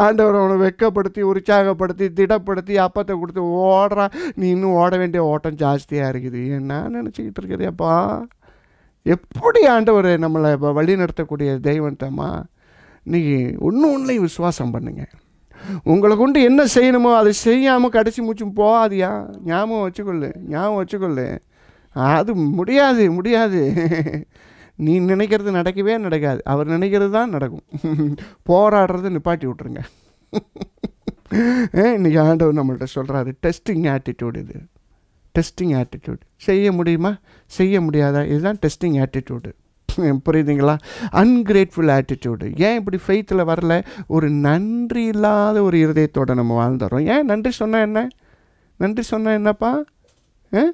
ஆண்டவர் அவனை வெக்கப்படுத்தி உற்சாகப்படுத்தி திடப்படுத்தி அப்பத்தை கொடுத்து ஓடுறான் நீ இன்னும் ஓட வேண்டிய ஓட்டம் ஜாஸ்தியாக இருக்குது என்ன நினச்சிக்கிட்டு இருக்கிறியப்பா எப்படி ஆண்டவர் நம்மளை இப்போ வழி நடத்தக்கூடிய தெய்வந்தம்மா நீங்கள் ஒன்று ஒன்றையும் விசுவாசம் பண்ணுங்கள் உங்களை கொண்டு என்ன செய்யணுமோ அதை செய்யாமல் கடைசி மூச்சும் போகாதியா ஞாபகம் வச்சுக்கொள்ளு ஞாபகம் வச்சுக்கொள்ளு அது முடியாது முடியாது நீ நினைக்கிறது நடக்கவே நடக்காது அவர் நினைக்கிறது தான் நடக்கும் போராடுறதை நிப்பாட்டி விட்ருங்க இன்றைக்கி ஆண்டவர் நம்மள்கிட்ட சொல்கிறாரு டெஸ்டிங் ஆட்டிடியூடு இது டெஸ்டிங் ஆட்டிடியூடு செய்ய முடியுமா செய்ய முடியாதா இதுதான் டெஸ்டிங் ஆட்டிடியூடு புரியுதுங்களா அன்கிரேட்ஃபுல் ஆட்டிடியூடு ஏன் இப்படி ஃபெய்த்தில் வரல ஒரு நன்றி இல்லாத ஒரு இருதயத்தோடு நம்ம வாழ்ந்துடுறோம் ஏன் நன்றி சொன்னால் என்ன நன்றி சொன்னால் என்னப்பா ஆ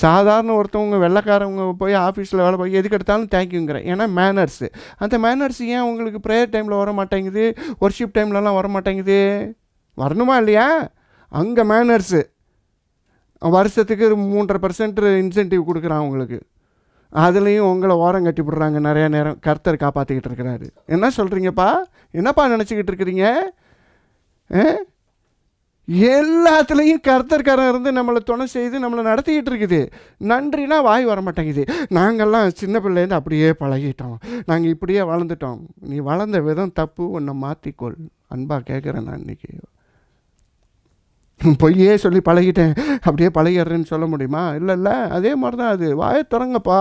சாதாரண ஒருத்தவங்க வெள்ளைக்காரவங்க போய் ஆஃபீஸில் வேலை போய் எதுக்கு எடுத்தாலும் தேங்க்யூங்கிறேன் ஏன்னா மேனர்ஸு அந்த மேனர்ஸ் ஏன் உங்களுக்கு ப்ரேயர் டைமில் வர மாட்டேங்குது ஒர்ஷிப் டைம்லலாம் வர மாட்டேங்குது வரணுமா இல்லையா அங்கே மேனர்ஸு வருஷத்துக்கு மூன்றரை பர்சன்ட் இன்சென்டிவ் கொடுக்குறான் அவங்களுக்கு அதுலேயும் உங்களை ஓரம் கட்டி விடுறாங்க நிறையா நேரம் கர்த்தர் காப்பாற்றிக்கிட்டு இருக்கிறாரு என்ன சொல்கிறீங்கப்பா என்னப்பா நினச்சிக்கிட்டு இருக்கிறீங்க எல்லாத்துலேயும் கர்த்தர்காரன் இருந்து நம்மளை துணை செய்து நம்மளை நடத்திக்கிட்டு இருக்குது நன்றினா வாய் வர மாட்டேங்குது நாங்கள்லாம் சின்ன பிள்ளைலேருந்து அப்படியே பழகிட்டோம் நாங்கள் இப்படியே வளர்ந்துட்டோம் நீ வளர்ந்த விதம் தப்பு உன்னை மாற்றிக்கொள் அன்பாக கேட்குறேன் நான் இன்றைக்கி பொய்யே சொல்லி பழகிட்டேன் அப்படியே பழகிடுறேன்னு சொல்ல முடியுமா இல்லை இல்லை அதே மாதிரி தான் அது வாயை திறங்கப்பா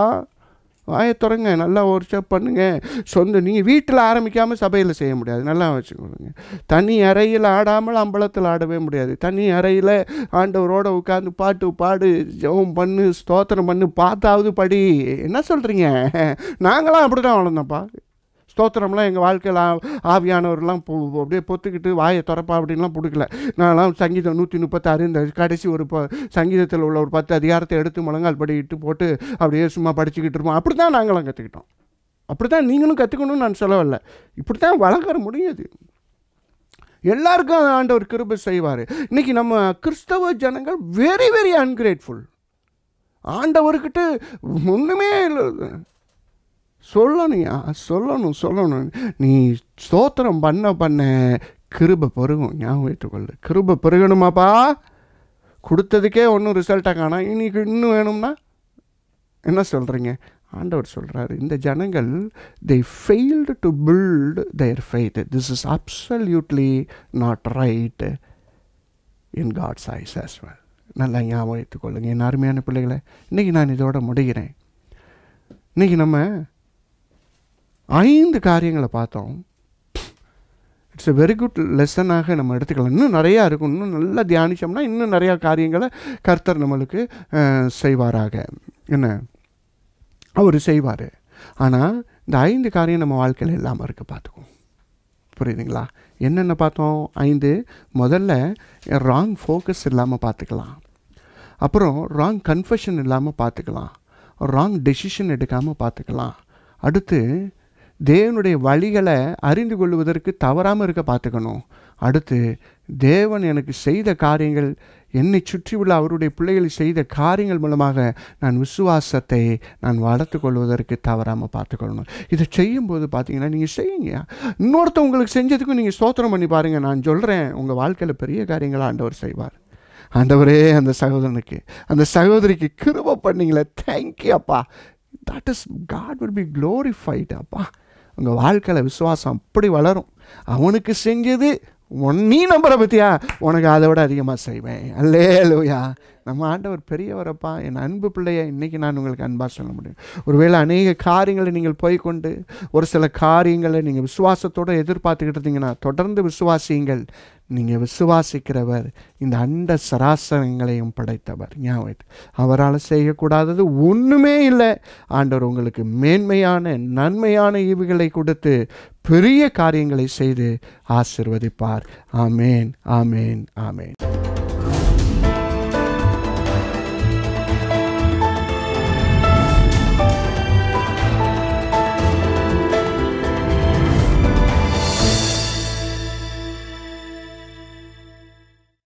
வாயை தொடங்க நல்லா ஒர்க்ஷாப் பண்ணுங்கள் சொந்த நீங்கள் வீட்டில் ஆரம்பிக்காமல் சபையில் செய்ய முடியாது நல்லா வச்சுக்கோங்க தனி அறையில் ஆடாமல் அம்பலத்தில் ஆடவே முடியாது தனி அறையில் ஆண்டவரோடு உட்காந்து பாட்டு பாடு ஜெபம் பண்ணு ஸ்தோத்திரம் பண்ணு பார்த்தாவது படி என்ன சொல்கிறீங்க நாங்களாம் அப்படி தான் வளர்ந்தோம்ப்பா ஸ்தோத்திரம்லாம் எங்கள் வாழ்க்கையில் ஆவியானவர்லாம் அப்படியே பொத்துக்கிட்டு வாயை திறப்பா அப்படின்லாம் பிடிக்கல நான்லாம் சங்கீதம் நூற்றி முப்பத்தாறு இந்த கடைசி ஒரு ப சங்கீதத்தில் உள்ள ஒரு பத்து அதிகாரத்தை எடுத்து முழங்கால் படிக்கிட்டு போட்டு அப்படியே சும்மா படிச்சுக்கிட்டு இருப்போம் அப்படி தான் நாங்களாம் கற்றுக்கிட்டோம் அப்படி தான் நீங்களும் கற்றுக்கணும்னு நான் சொல்லவில்லை இப்படி தான் வளர்க்கற முடியாது எல்லாருக்கும் ஆண்டவர் கிருபை செய்வார் இன்றைக்கி நம்ம கிறிஸ்தவ ஜனங்கள் வெரி வெரி அன்கிரேட்ஃபுல் ஆண்டவர்கிட்ட ஒன்றுமே சொல்லணுயா சொல்லணும் சொல்லணும் நீ ஸ்தோத்திரம் பண்ண பண்ண கிருப பெருகும் ஞாபகம் வைத்துக்கொள்ளு கிருப பெருகணுமாப்பா கொடுத்ததுக்கே ஒன்றும் ரிசல்ட்டாக காணா இன்னைக்கு இன்னும் வேணும்னா என்ன சொல்கிறீங்க ஆண்டவர் சொல்கிறார் இந்த ஜனங்கள் they failed to build their faith this is absolutely not right in God's eyes as well நல்லா ஞாபகம் வைத்துக்கொள்ளுங்க என் அருமையான பிள்ளைகளை இன்றைக்கி நான் இதோட முடிகிறேன் இன்றைக்கி நம்ம ஐந்து காரியங்களை பார்த்தோம் இட்ஸ் எ வெரி குட் லெசனாக நம்ம எடுத்துக்கலாம் இன்னும் நிறையா இருக்கும் இன்னும் நல்லா தியானித்தோம்னா இன்னும் நிறையா காரியங்களை கர்த்தர் நம்மளுக்கு செய்வாராக என்ன அவர் செய்வார் ஆனால் இந்த ஐந்து காரியம் நம்ம வாழ்க்கையில் இல்லாமல் இருக்க பார்த்துக்குவோம் புரியுதுங்களா என்னென்ன பார்த்தோம் ஐந்து முதல்ல ராங் ஃபோக்கஸ் இல்லாமல் பார்த்துக்கலாம் அப்புறம் ராங் கன்ஃபெஷன் இல்லாமல் பார்த்துக்கலாம் ராங் டெசிஷன் எடுக்காமல் பார்த்துக்கலாம் அடுத்து தேவனுடைய வழிகளை அறிந்து கொள்வதற்கு தவறாமல் இருக்க பார்த்துக்கணும் அடுத்து தேவன் எனக்கு செய்த காரியங்கள் என்னை சுற்றி உள்ள அவருடைய பிள்ளைகள் செய்த காரியங்கள் மூலமாக நான் விசுவாசத்தை நான் வளர்த்து கொள்வதற்கு தவறாமல் பார்த்துக்கொள்ளணும் இதை செய்யும்போது பார்த்தீங்கன்னா நீங்கள் செய்யுங்க இன்னொருத்த உங்களுக்கு செஞ்சதுக்கும் நீங்கள் சோத்திரம் பண்ணி பாருங்கள் நான் சொல்கிறேன் உங்கள் வாழ்க்கையில் பெரிய காரியங்களை ஆண்டவர் செய்வார் ஆண்டவரே அந்த சகோதரனுக்கு அந்த சகோதரிக்கு கிருப பண்ணிங்களே தேங்க்யூ அப்பா that is God will be glorified அப்பா உங்கள் வாழ்க்கையில் விசுவாசம் அப்படி வளரும் அவனுக்கு செஞ்சது உன் நீ நம்புற பற்றியா உனக்கு அதை விட அதிகமாக செய்வேன் அல்லே லூயா நம்ம ஆண்டவர் பெரியவரப்பா என் அன்பு பிள்ளையா இன்றைக்கி நான் உங்களுக்கு அன்பாக சொல்ல முடியும் ஒருவேளை அநேக காரியங்களை நீங்கள் போய்கொண்டு ஒரு சில காரியங்களை நீங்கள் விசுவாசத்தோடு எதிர்பார்த்துக்கிட்டு இருந்தீங்கன்னா தொடர்ந்து விசுவாசியுங்கள் நீங்கள் விசுவாசிக்கிறவர் இந்த அண்ட சராசரங்களையும் படைத்தவர் ஞாபகம் அவரால் செய்யக்கூடாதது ஒன்றுமே இல்லை ஆண்டவர் உங்களுக்கு மேன்மையான நன்மையான ஈவுகளை கொடுத்து பெரிய காரியங்களை செய்து ஆசிர்வதிப்பார் ஆமேன் ஆமேன் ஆமேன்